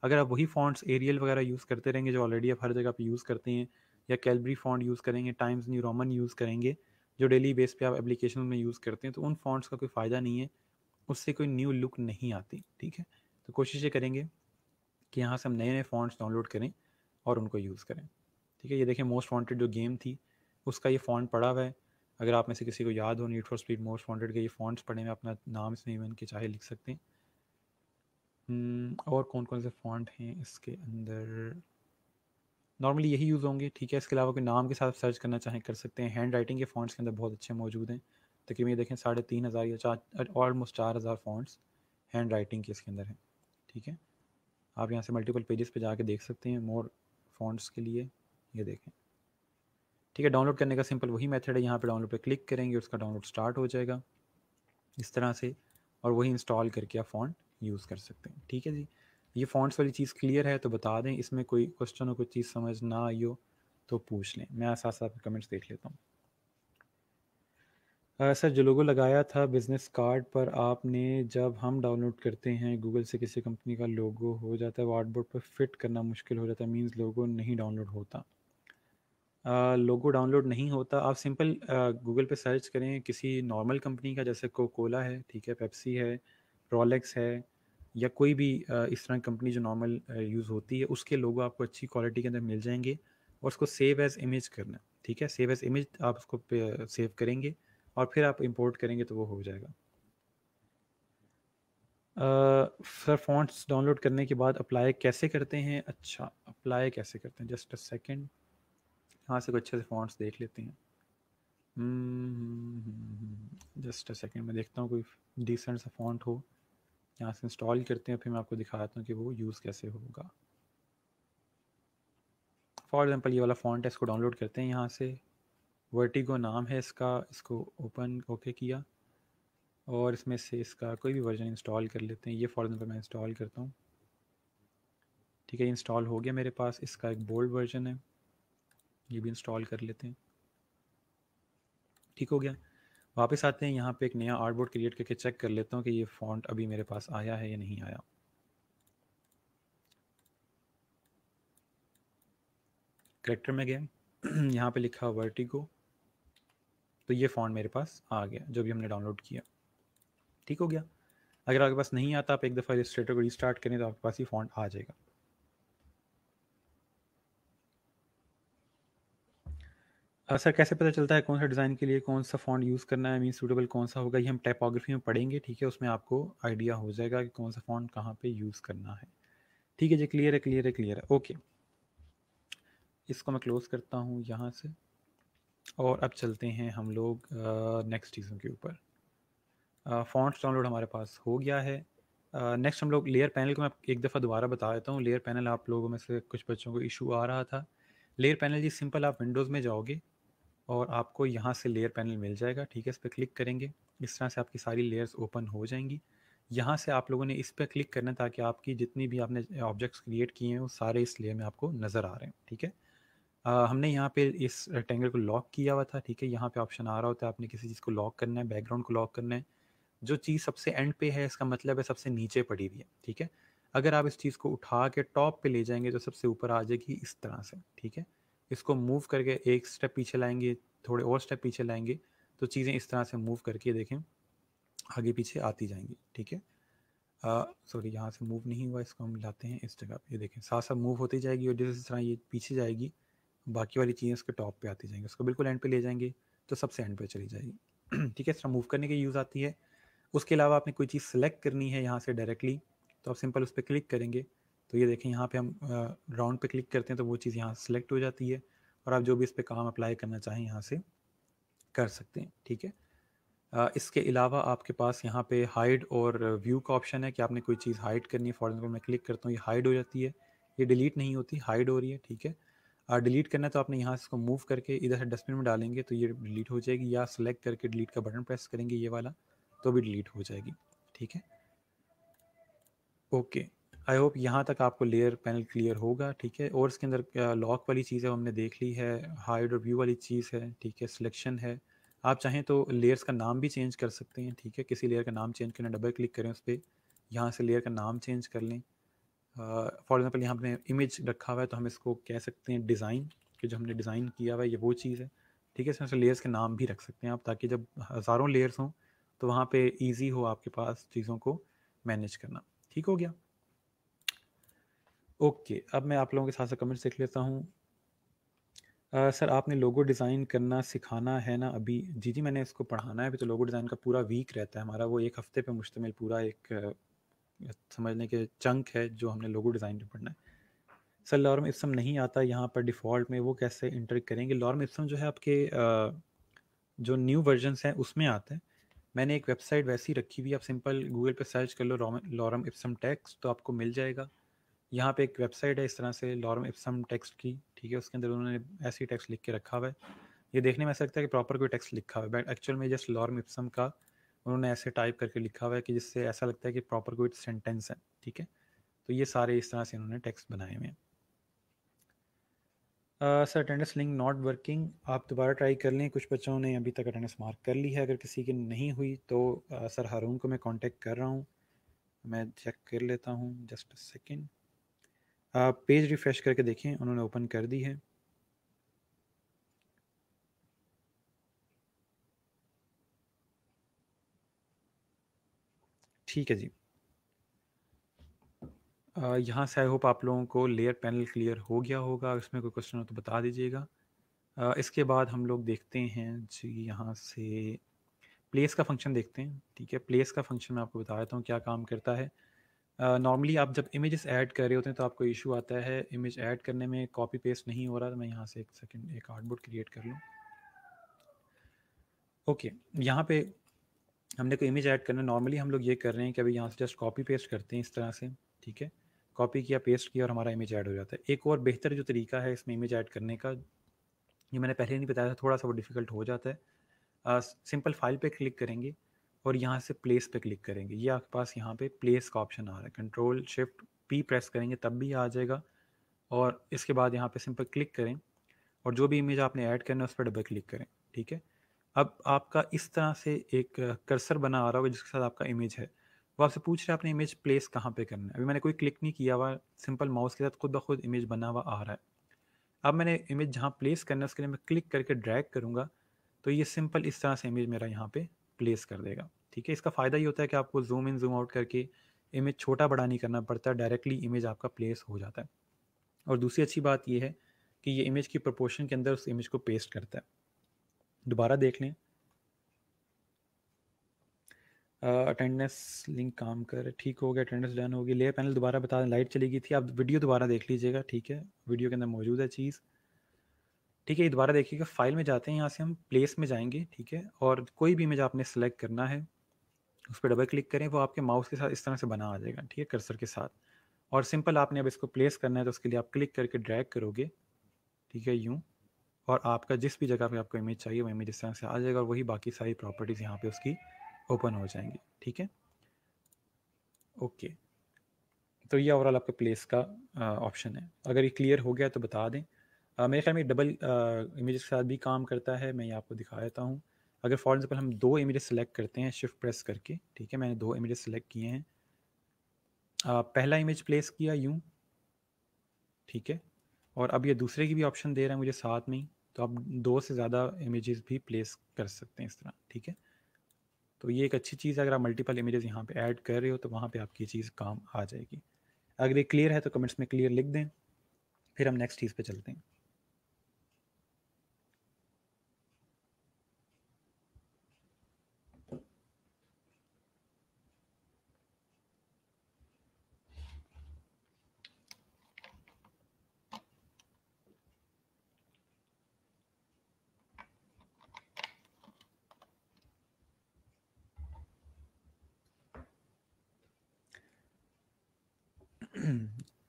अगर आप वही फॉन्ट्स एरियल वगैरह यूज़ करते रहेंगे जो ऑलरेडी आप हर जगह पर यूज़ करते हैं या कैलबरी फॉन्ट यूज़ करेंगे टाइम्स न्यू रोमन यूज़ करेंगे जो डेली बेस पे आप एप्लीकेशन में यूज़ करते हैं तो उन फॉन्ट्स का कोई फ़ायदा नहीं है उससे कोई न्यू लुक नहीं आती ठीक है तो कोशिश ये करेंगे कि यहाँ से हम नए नए फॉन्ट्स डाउनलोड करें और उनको यूज़ करें ठीक है ये देखें मोस्ट वांटेड जो गेम थी उसका ये फॉन्ट पड़ा हुआ है अगर आप में से किसी को याद हो Need for Speed Most Wanted के ये फॉन्ट्स पड़े में अपना नाम इसमें इवन के चाहे लिख सकते हैं हम्म, और कौन कौन से फॉन्ट हैं इसके अंदर नॉर्मली यही यूज़ होंगे ठीक है इसके अलावा कोई नाम के साथ सर्च करना चाहें कर सकते हैं हैंड राइटिंग के फॉन्ट्स के अंदर बहुत अच्छे मौजूद हैं तकरीबन ये देखें साढ़े तीन हज़ार या चार ऑलमोस्ट चार हज़ार फॉन्ट्स हैंड राइटिंग के इसके अंदर हैं ठीक है आप यहाँ से मल्टीपल पेजेस पे जाके देख सकते हैं मोर फॉन्ट्स के लिए ये देखें ठीक है डाउनलोड करने का सिंपल वही मेथड है यहाँ पे डाउनलोड पे क्लिक करेंगे उसका डाउनलोड स्टार्ट हो जाएगा इस तरह से और वही इंस्टॉल करके आप फ़ॉन्ट यूज़ कर सकते हैं ठीक है जी ये फ़ॉन्ट्स वाली चीज़ क्लियर है तो बता दें इसमें कोई क्वेश्चन हो कोई चीज़ समझ ना आई हो तो पूछ लें मैं साथ साथ कमेंट्स देख लेता हूँ सर जो लोगो लगाया था बिज़नेस कार्ड पर आपने जब हम डाउनलोड करते हैं गूगल से किसी कंपनी का लोगो हो जाता है वार्डबोर्ड पर फिट करना मुश्किल हो जाता है मीन्स लोगो नहीं डाउनलोड होता लोगो डाउनलोड नहीं होता आप सिंपल गूगल पे सर्च करें किसी नॉर्मल कंपनी का जैसे कोको कोला है ठीक है पेप्सी है रोलेक्स है या कोई भी इस तरह कंपनी जो नॉर्मल यूज़ होती है उसके लोगो आपको अच्छी क्वालिटी के अंदर मिल जाएंगे और उसको सेव एज़ इमेज करना ठीक है सेव एज़ इमेज आप उसको सेव करेंगे और फिर आप इम्पोर्ट करेंगे तो वो हो जाएगा सर फॉन्ट्स डाउनलोड करने के बाद अप्लाई कैसे करते हैं अच्छा अप्लाई कैसे करते हैं जस्ट अ सेकेंड यहाँ से कुछ अच्छे से फॉन्ट्स देख लेते हैं हम्म, जस्ट अ सेकेंड मैं देखता हूँ कोई डिसेंट सा फॉन्ट हो यहाँ से इंस्टॉल करते हैं फिर मैं आपको दिखाता हूँ कि वो यूज़ कैसे होगा फॉर एग्ज़ाम्पल ये वाला फॉन्ट है इसको डाउनलोड करते हैं यहाँ से वर्टिगो नाम है इसका इसको ओपन ओके किया और इसमें से इसका कोई भी वर्जन इंस्टॉल कर लेते हैं ये फॉर एग्ज़ाम्पल मैं इंस्टॉल करता हूँ ठीक है इंस्टॉल हो गया मेरे पास इसका एक बोल्ड वर्जन है ये भी इंस्टॉल कर लेते हैं ठीक हो गया वापस आते हैं यहाँ पे एक नया आर्ट बोर्ड क्रिएट करके चेक कर लेता हूँ कि ये फॉन्ट अभी मेरे पास आया है या नहीं आया करेक्टर में गया यहाँ पे लिखा वर्टिगो तो ये फॉन्ट मेरे पास आ गया जो भी हमने डाउनलोड किया ठीक हो गया अगर आपके पास नहीं आता आप एक दफ़ा रजिस्ट्रेटर को रिस्टार्ट करें तो आपके पास ये फॉन्ट आ जाएगा सर कैसे पता चलता है कौन सा डिज़ाइन के लिए कौन सा फ़ॉन्ट यूज़ करना है मीन सूटेबल कौन सा होगा ये हम टाइपोग्राफी में पढ़ेंगे ठीक है उसमें आपको आइडिया हो जाएगा कि कौन सा फ़ॉन्ट कहाँ पे यूज़ करना है ठीक है जी क्लियर है क्लियर है क्लियर है ओके इसको मैं क्लोज़ करता हूँ यहाँ से और अब चलते हैं हम लोग नेक्स्ट चीज़ों के ऊपर फ़ॉन्ट्स डाउनलोड हमारे पास हो गया है नेक्स्ट uh, हम लोग लेयर पैनल को मैं एक दफ़ा दोबारा बता देता हूँ लेयर पैनल आप लोगों में से कुछ बच्चों को इशू आ रहा था लेयर पैनल जी सिंपल आप विंडोज़ में जाओगे और आपको यहाँ से लेयर पैनल मिल जाएगा ठीक है इस पर क्लिक करेंगे इस तरह से आपकी सारी लेयर्स ओपन हो जाएंगी यहाँ से आप लोगों ने इस पर क्लिक करना ताकि आपकी जितनी भी आपने ऑब्जेक्ट्स क्रिएट किए हैं वो सारे इस लेयर में आपको नज़र आ रहे हैं ठीक है आ, हमने यहाँ पे इस रेक्टेंगल को लॉक किया हुआ था ठीक है यहाँ पे ऑप्शन आ रहा होता है आपने किसी चीज़ को लॉक करना है बैकग्राउंड को लॉक करना है जो चीज़ सबसे एंड पे है इसका मतलब है सबसे नीचे पड़ी हुई है ठीक है अगर आप इस चीज़ को उठा के टॉप पे ले जाएंगे तो सबसे ऊपर आ जाएगी इस तरह से ठीक है इसको मूव करके एक स्टेप पीछे लाएंगे थोड़े और स्टेप पीछे लाएंगे तो चीज़ें इस तरह से मूव करके देखें आगे पीछे आती जाएंगी ठीक है सॉरी यहाँ से मूव नहीं हुआ इसको हम लाते हैं इस जगह ये देखें साथ साथ मूव होती जाएगी और जिस तरह ये पीछे जाएगी बाकी वाली चीज़ें उसके टॉप पे आती जाएंगी उसको बिल्कुल एंड पे ले जाएंगे तो सबसे एंड पे चली जाएगी ठीक है इस तरह मूव करने की यूज़ आती है उसके अलावा आपने कोई चीज़ सेलेक्ट करनी है यहाँ से डायरेक्टली तो आप सिंपल उस पर क्लिक करेंगे तो ये देखें यहाँ पे हम राउंड पे क्लिक करते हैं तो वो चीज़ यहाँ सेलेक्ट हो जाती है और आप जो भी इस पर काम अप्लाई करना चाहें यहाँ से कर सकते हैं ठीक है इसके अलावा आपके पास यहाँ पे हाइड और व्यू का ऑप्शन है कि आपने कोई चीज़ हाइड करनी है फॉर एग्जाम्पल मैं क्लिक करता हूँ ये हाइड हो जाती है ये डिलीट नहीं होती हाइड हो रही है ठीक है और डिलीट करना है तो आपने यहाँ से इसको मूव करके इधर से डस्टबिन में डालेंगे तो ये डिलीट हो जाएगी या सेलेक्ट करके डिलीट का बटन प्रेस करेंगे ये वाला तो भी डिलीट हो जाएगी ठीक है ओके आई होप यहाँ तक आपको लेयर पैनल क्लियर होगा ठीक है और इसके अंदर लॉक वाली चीज़ है हमने देख ली है हाइड और व्यू वाली चीज़ है ठीक है सिलेक्शन है आप चाहें तो लेयर्स का नाम भी चेंज कर सकते हैं ठीक है किसी लेयर का नाम चेंज करना डबल क्लिक करें उस पर यहाँ से लेयर का नाम चेंज कर लें फॉर एग्ज़ाम्पल यहाँ पर इमेज रखा हुआ है तो हम इसको कह सकते हैं डिज़ाइन कि जो हमने डिज़ाइन किया हुआ है ये वो चीज़ है ठीक है इसमें से लेयर्स के नाम भी रख सकते हैं आप ताकि जब हज़ारों लेयर्स हों तो वहाँ पे इजी हो आपके पास चीज़ों को मैनेज करना ठीक हो गया ओके अब मैं आप लोगों के साथ साथ कमेंट्स देख लेता हूँ सर आपने लोगो डिज़ाइन करना सिखाना है ना अभी जी जी मैंने इसको पढ़ाना है अभी तो लोगो डिज़ाइन का पूरा वीक रहता है हमारा वो एक हफ्ते पे मुश्तमिल पूरा एक समझने के चंक है जो हमने लोगो डिज़ाइन में पढ़ना है सर लॉर्म इप्सम नहीं आता यहाँ पर डिफ़ॉल्ट में वो कैसे इंटर करेंगे लॉर्म इप्सम जो है आपके जो न्यू वर्जनस हैं उसमें आते हैं मैंने एक वेबसाइट वैसी रखी हुई आप सिंपल गूगल पर सर्च कर लो लॉरम इप्सम टैक्स तो आपको मिल जाएगा यहाँ पे एक वेबसाइट है इस तरह से लॉरम इप्सम टेक्स्ट की ठीक है उसके अंदर उन्होंने ऐसी टेक्स्ट लिख के रखा हुआ है ये देखने में ऐसा लगता है कि प्रॉपर कोई टेक्स्ट लिखा हुआ है बट एक्चुअल में जस्ट लॉरम इप्सम का उन्होंने ऐसे टाइप करके लिखा हुआ है कि जिससे ऐसा लगता है कि प्रॉपर कोई सेंटेंस है ठीक है तो ये सारे इस तरह से उन्होंने टेक्स्ट बनाए हुए हैं sir attendance link not working आप दोबारा ट्राई कर लें कुछ बच्चों ने अभी तक अटेंडेंस मार्क कर ली है अगर किसी की नहीं हुई तो सर हारून को मैं कांटेक्ट कर रहा हूँ मैं चेक कर लेता हूँ जस्ट अ सेकेंड आप पेज रिफ्रेश करके देखें उन्होंने ओपन कर दी है ठीक है जी यहाँ से आई होप आप लोगों को लेयर पैनल क्लियर हो गया होगा इसमें कोई क्वेश्चन हो तो बता दीजिएगा इसके बाद हम लोग देखते हैं जी यहाँ से प्लेस का फंक्शन देखते हैं ठीक है प्लेस का फंक्शन मैं आपको बता देता हूँ क्या काम करता है नॉर्मली uh, आप जब इमेजेस ऐड कर रहे होते हैं तो आपको इशू आता है इमेज ऐड करने में कॉपी पेस्ट नहीं हो रहा तो मैं यहाँ से एक सेकंड एक आर्टबुक क्रिएट कर लूँ ओके okay, यहाँ पे हमने को इमेज ऐड करना नॉर्मली हम लोग ये कर रहे हैं कि अभी यहाँ से जस्ट कॉपी पेस्ट करते हैं इस तरह से ठीक है कॉपी किया पेस्ट किया और हमारा इमेज ऐड हो जाता है एक और बेहतर जो तरीका है इसमें इमेज ऐड करने का ये मैंने पहले नहीं बताया था थोड़ा सा वो डिफ़िकल्ट हो जाता है सिंपल फाइल पर क्लिक करेंगे और यहाँ से प्लेस पे क्लिक करेंगे ये आपके पास यहाँ पे प्लेस का ऑप्शन आ रहा है कंट्रोल शिफ्ट पी प्रेस करेंगे तब भी आ जाएगा और इसके बाद यहाँ पे सिंपल क्लिक करें और जो भी इमेज आपने ऐड करना है उस पर डबल क्लिक करें ठीक है अब आपका इस तरह से एक कर्सर बना आ रहा होगा जिसके साथ आपका इमेज है वो आपसे पूछ रहे हैं आपने इमेज प्लेस कहाँ पे करना है अभी मैंने कोई क्लिक नहीं किया हुआ सिंपल माउस के साथ खुद ब खुद इमेज बना हुआ आ रहा है अब मैंने इमेज जहाँ प्लेस करना है उसके लिए मैं क्लिक करके ड्रैग करूँगा तो ये सिंपल इस तरह से इमेज मेरा यहाँ पे प्लेस कर देगा ठीक है इसका फ़ायदा ये होता है कि आपको जूम इन जूम आउट करके इमेज छोटा बड़ा नहीं करना पड़ता डायरेक्टली इमेज आपका प्लेस हो जाता है और दूसरी अच्छी बात यह है कि ये इमेज की प्रपोर्शन के अंदर उस इमेज को पेस्ट करता है दोबारा देख लें अटेंडेंस लिंक काम कर ठीक हो गया अटेंडेंस डन होगी लेयर पैनल दोबारा बता दें लाइट चली गई थी आप वीडियो दोबारा देख लीजिएगा ठीक है वीडियो के अंदर मौजूद है चीज़ ठीक है ये दोबारा देखिएगा फाइल में जाते हैं यहाँ से हम प्लेस में जाएंगे ठीक है और कोई भी इमेज आपने सेलेक्ट करना है उस पर डबल क्लिक करें वो आपके माउस के साथ इस तरह से बना आ जाएगा ठीक है कर्सर के साथ और सिंपल आपने अब इसको प्लेस करना है तो उसके लिए आप क्लिक करके ड्रैग करोगे ठीक है यूँ और आपका जिस भी जगह पे आपको इमेज चाहिए वो इमेज इस तरह से आ जाएगा और वही बाकी सारी प्रॉपर्टीज़ यहाँ पे उसकी ओपन हो जाएंगी ठीक है ओके तो ये ओवरऑल आपका प्लेस का ऑप्शन है अगर ये क्लियर हो गया तो बता दें मेरे ख्याल में डबल इमेज के साथ भी काम करता है मैं ये आपको दिखा देता हूँ अगर फॉर एग्ज़ाम्पल हम दो इमेज सेलेक्ट करते हैं शिफ्ट प्रेस करके ठीक है मैंने दो इमेज सेलेक्ट किए हैं आ, पहला इमेज प्लेस किया यूँ ठीक है और अब ये दूसरे की भी ऑप्शन दे रहा है मुझे साथ में ही तो आप दो से ज़्यादा इमेजेस भी प्लेस कर सकते हैं इस तरह ठीक है तो ये एक अच्छी चीज़ है अगर आप मल्टीपल इमेजेस यहाँ पे ऐड कर रहे हो तो वहाँ पे आपकी चीज़ काम आ जाएगी अगर ये क्लियर है तो कमेंट्स में क्लियर लिख दें फिर हम नेक्स्ट चीज़ पे चलते हैं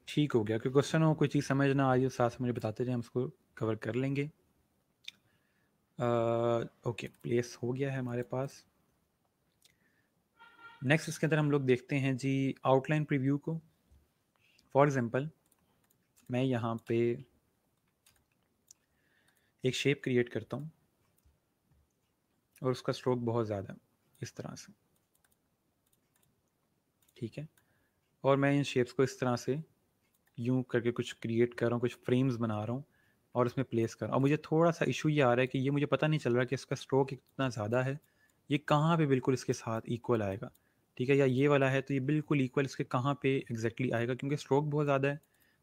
ठीक हो गया कोई क्वेश्चन हो कोई चीज़ समझ ना आ रही हो साथ मुझे बताते जाए हम उसको कवर कर लेंगे ओके uh, प्लेस okay, हो गया है हमारे पास नेक्स्ट इसके अंदर हम लोग देखते हैं जी आउटलाइन प्रीव्यू को फॉर एग्जांपल मैं यहाँ पे एक शेप क्रिएट करता हूँ और उसका स्ट्रोक बहुत ज़्यादा इस तरह से ठीक है और मैं इन शेप्स को इस तरह से यूँ करके कुछ क्रिएट कर रहा हूँ कुछ फ्रेम्स बना रहा हूँ और उसमें प्लेस कर रहा हूँ मुझे थोड़ा सा इशू ये आ रहा है कि ये मुझे पता नहीं चल रहा कि इसका स्ट्रोक कितना ज़्यादा है ये कहाँ पे बिल्कुल इसके साथ इक्वल आएगा ठीक है या ये वाला है तो ये बिल्कुल इक्वल इसके कहाँ पे एग्जैक्टली आएगा क्योंकि स्ट्रोक बहुत ज़्यादा है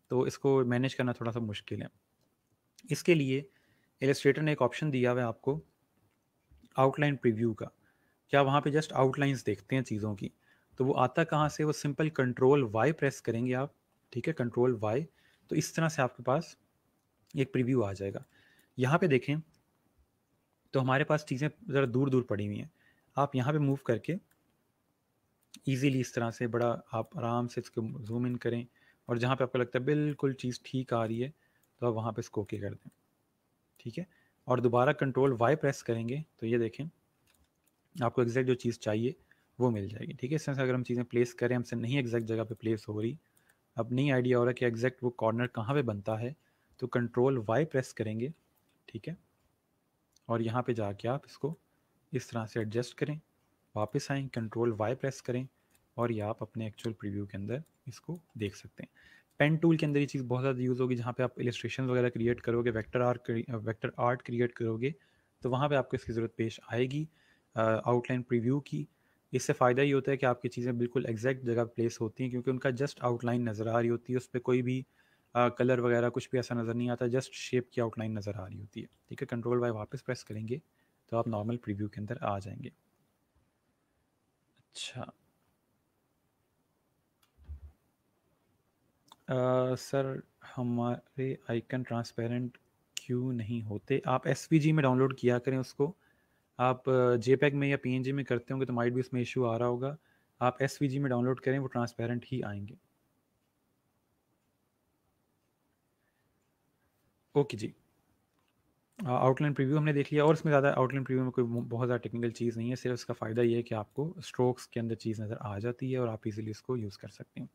तो इसको मैनेज करना थोड़ा सा मुश्किल है इसके लिए एलिस्ट्रेटर ने एक ऑप्शन दिया हुआ है आपको आउटलाइन प्रिव्यू का क्या वहाँ पर जस्ट आउटलाइंस देखते हैं चीज़ों की तो वो आता कहाँ से वो सिंपल कंट्रोल वाई प्रेस करेंगे आप ठीक है कंट्रोल वाई तो इस तरह से आपके पास एक प्रीव्यू आ जाएगा यहाँ पे देखें तो हमारे पास चीज़ें ज़रा दूर दूर पड़ी हुई हैं आप यहाँ पे मूव करके ईजीली इस तरह से बड़ा आप आराम से इसको जूम इन करें और जहाँ पे आपको लगता है बिल्कुल चीज़ ठीक आ रही है तो आप वहाँ पे इसको ओके कर दें ठीक है और दोबारा कंट्रोल वाई प्रेस करेंगे तो ये देखें आपको एग्जैक्ट जो चीज़ चाहिए वो मिल जाएगी ठीक है इस तरह से अगर हम चीज़ें प्लेस करें हमसे नहीं एग्जैक्ट जगह पे प्लेस हो रही अब नहीं आइडिया हो रहा कि एग्जैक्ट वो कॉर्नर कहाँ पे बनता है तो कंट्रोल वाई प्रेस करेंगे ठीक है और यहाँ पे जाके आप इसको इस तरह से एडजस्ट करें वापस आएँ कंट्रोल वाई प्रेस करें और ये आप अपने एक्चुअल प्रिव्यू के अंदर इसको देख सकते हैं पेन टूल के अंदर ये चीज़ बहुत ज़्यादा यूज़ होगी जहाँ पे आप इलिस्ट्रेशन वगैरह क्रिएट करोगे vector art vector art create करोगे तो वहाँ पे आपको इसकी ज़रूरत पेश आएगी आउटलाइन प्रीव्यू की इससे फ़ायदा ये होता है कि आपकी चीज़ें बिल्कुल एग्जैक्ट जगह प्लेस होती हैं क्योंकि उनका जस्ट आउटलाइन नज़र आ रही होती है उस पर कोई भी कलर वगैरह कुछ भी ऐसा नज़र नहीं आता जस्ट शेप की आउटलाइन नज़र आ रही होती है ठीक है कंट्रोल वाई वापस प्रेस करेंगे तो आप नॉर्मल प्रीव्यू के अंदर आ जाएंगे अच्छा सर हमारे आइकन ट्रांसपेरेंट क्यों नहीं होते आप एस में डाउनलोड किया करें उसको आप जे में या पी में करते होंगे तो माइट भी उसमें इशू आ रहा होगा आप एस में डाउनलोड करें वो ट्रांसपेरेंट ही आएंगे ओके जी आउटलाइन प्रीव्यू हमने देख लिया और इसमें ज़्यादा आउटलाइन प्रीव्यू में कोई बहुत ज़्यादा टेक्निकल चीज़ नहीं है सिर्फ इसका फ़ायदा ये है कि आपको स्ट्रोक्स के अंदर चीज़ नज़र आ जाती है और आप इजीली इसको यूज़ कर सकते हैं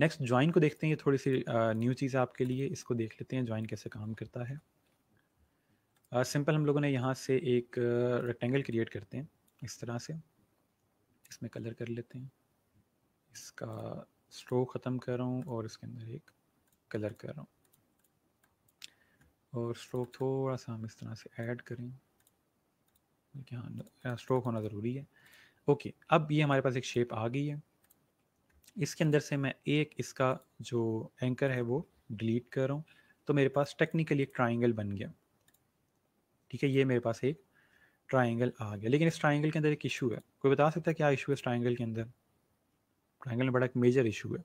नेक्स्ट ज्वाइन को देखते हैं ये थोड़ी सी न्यू चीज़ है आपके लिए इसको देख लेते हैं ज्वाइन कैसे काम करता है सिंपल हम लोगों ने यहाँ से एक रेक्टेंगल क्रिएट करते हैं इस तरह से इसमें कलर कर लेते हैं इसका स्ट्रोक ख़त्म कर रहा हूँ और इसके अंदर एक कलर कर रहा हूँ और स्ट्रोक थोड़ा सा हम इस तरह से ऐड करें हाँ स्ट्रोक होना ज़रूरी है ओके अब ये हमारे पास एक शेप आ गई है इसके अंदर से मैं एक इसका जो एंकर है वो डिलीट कर रहा हूँ तो मेरे पास टेक्निकली एक ट्राइंगल बन गया ठीक है ये मेरे पास एक ट्राइंगल आ गया लेकिन इस ट्राइंगल के अंदर एक इशू है कोई बता सकता है क्या इशू है इस ट्राइंगल के अंदर ट्राइंगल में बड़ा एक मेजर इशू है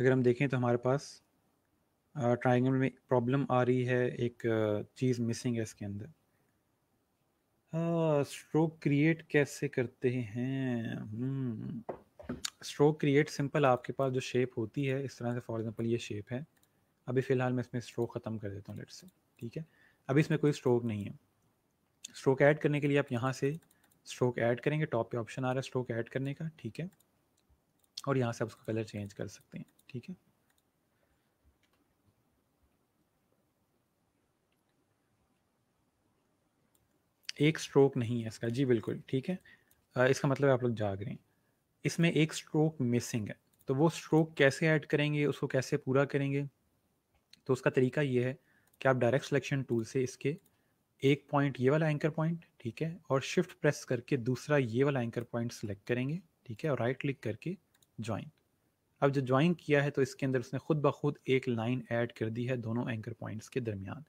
अगर हम देखें तो हमारे पास ट्राइंगल में प्रॉब्लम आ रही है एक चीज़ मिसिंग है इसके अंदर स्ट्रोक हाँ, क्रिएट कैसे करते हैं स्ट्रोक क्रिएट सिंपल आपके पास जो शेप होती है इस तरह से फॉर एग्जांपल ये शेप है अभी फ़िलहाल मैं इसमें स्ट्रोक ख़त्म कर देता हूँ लेट से ठीक है अभी इसमें कोई स्ट्रोक नहीं है स्ट्रोक ऐड करने के लिए आप यहाँ से स्ट्रोक ऐड करेंगे टॉप पे ऑप्शन आ रहा है स्ट्रोक ऐड करने का ठीक है और यहाँ से आप उसका कलर चेंज कर सकते हैं ठीक है एक स्ट्रोक नहीं है इसका जी बिल्कुल ठीक है इसका मतलब आप लोग जाग रहे हैं इसमें एक स्ट्रोक मिसिंग है तो वो स्ट्रोक कैसे ऐड करेंगे उसको कैसे पूरा करेंगे तो उसका तरीका ये है कि आप डायरेक्ट सिलेक्शन टूल से इसके एक पॉइंट ये वाला एंकर पॉइंट ठीक है और शिफ्ट प्रेस करके दूसरा ये वाला एंकर पॉइंट सेलेक्ट करेंगे ठीक है और राइट क्लिक करके ज्वाइन अब जो ज्वाइन किया है तो इसके अंदर उसने खुद ब खुद एक लाइन ऐड कर दी है दोनों एंकर पॉइंट्स के दरमियान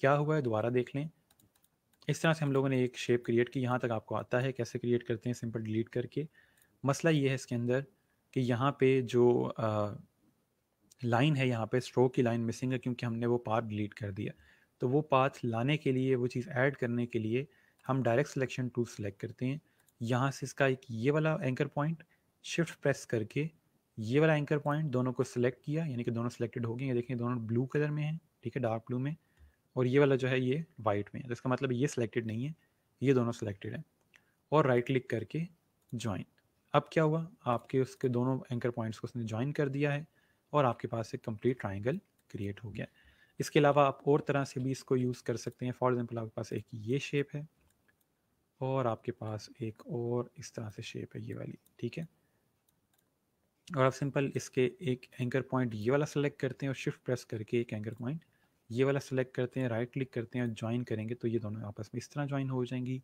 क्या हुआ है दोबारा देख लें इस तरह से हम लोगों ने एक शेप क्रिएट की यहाँ तक आपको आता है कैसे क्रिएट करते हैं सिंपल डिलीट करके मसला ये है इसके अंदर कि यहाँ पे जो लाइन है यहाँ पे स्ट्रोक की लाइन मिसिंग है क्योंकि हमने वो पाथ डिलीट कर दिया तो वो पाथ लाने के लिए वो चीज़ ऐड करने के लिए हम डायरेक्ट सिलेक्शन टूल सेलेक्ट करते हैं यहाँ से इसका एक ये वाला एंकर पॉइंट शिफ्ट प्रेस करके ये वाला एंकर पॉइंट दोनों को सिलेक्ट किया यानी कि दोनों सिलेक्टेड हो गए ये देखें दोनों ब्लू कलर में हैं ठीक है डार्क ब्लू में और ये वाला जो है ये वाइट में है तो इसका मतलब ये सिलेक्टेड नहीं है ये दोनों सिलेक्टेड है और राइट क्लिक करके ज्वाइन अब क्या हुआ आपके उसके दोनों एंकर पॉइंट्स को उसने ज्वाइन कर दिया है और आपके पास एक कंप्लीट ट्राइंगल क्रिएट हो गया है इसके अलावा आप और तरह से भी इसको यूज़ कर सकते हैं फॉर एग्ज़ाम्पल आपके पास एक ये शेप है और आपके पास एक और इस तरह से शेप है ये वाली ठीक है और आप सिंपल इसके एक एंकर पॉइंट ये वाला सेलेक्ट करते हैं और शिफ्ट प्रेस करके एक एंकर पॉइंट ये वाला सेलेक्ट करते हैं राइट क्लिक करते हैं और ज्वाइन करेंगे तो ये दोनों आपस में इस तरह ज्वाइन हो जाएंगी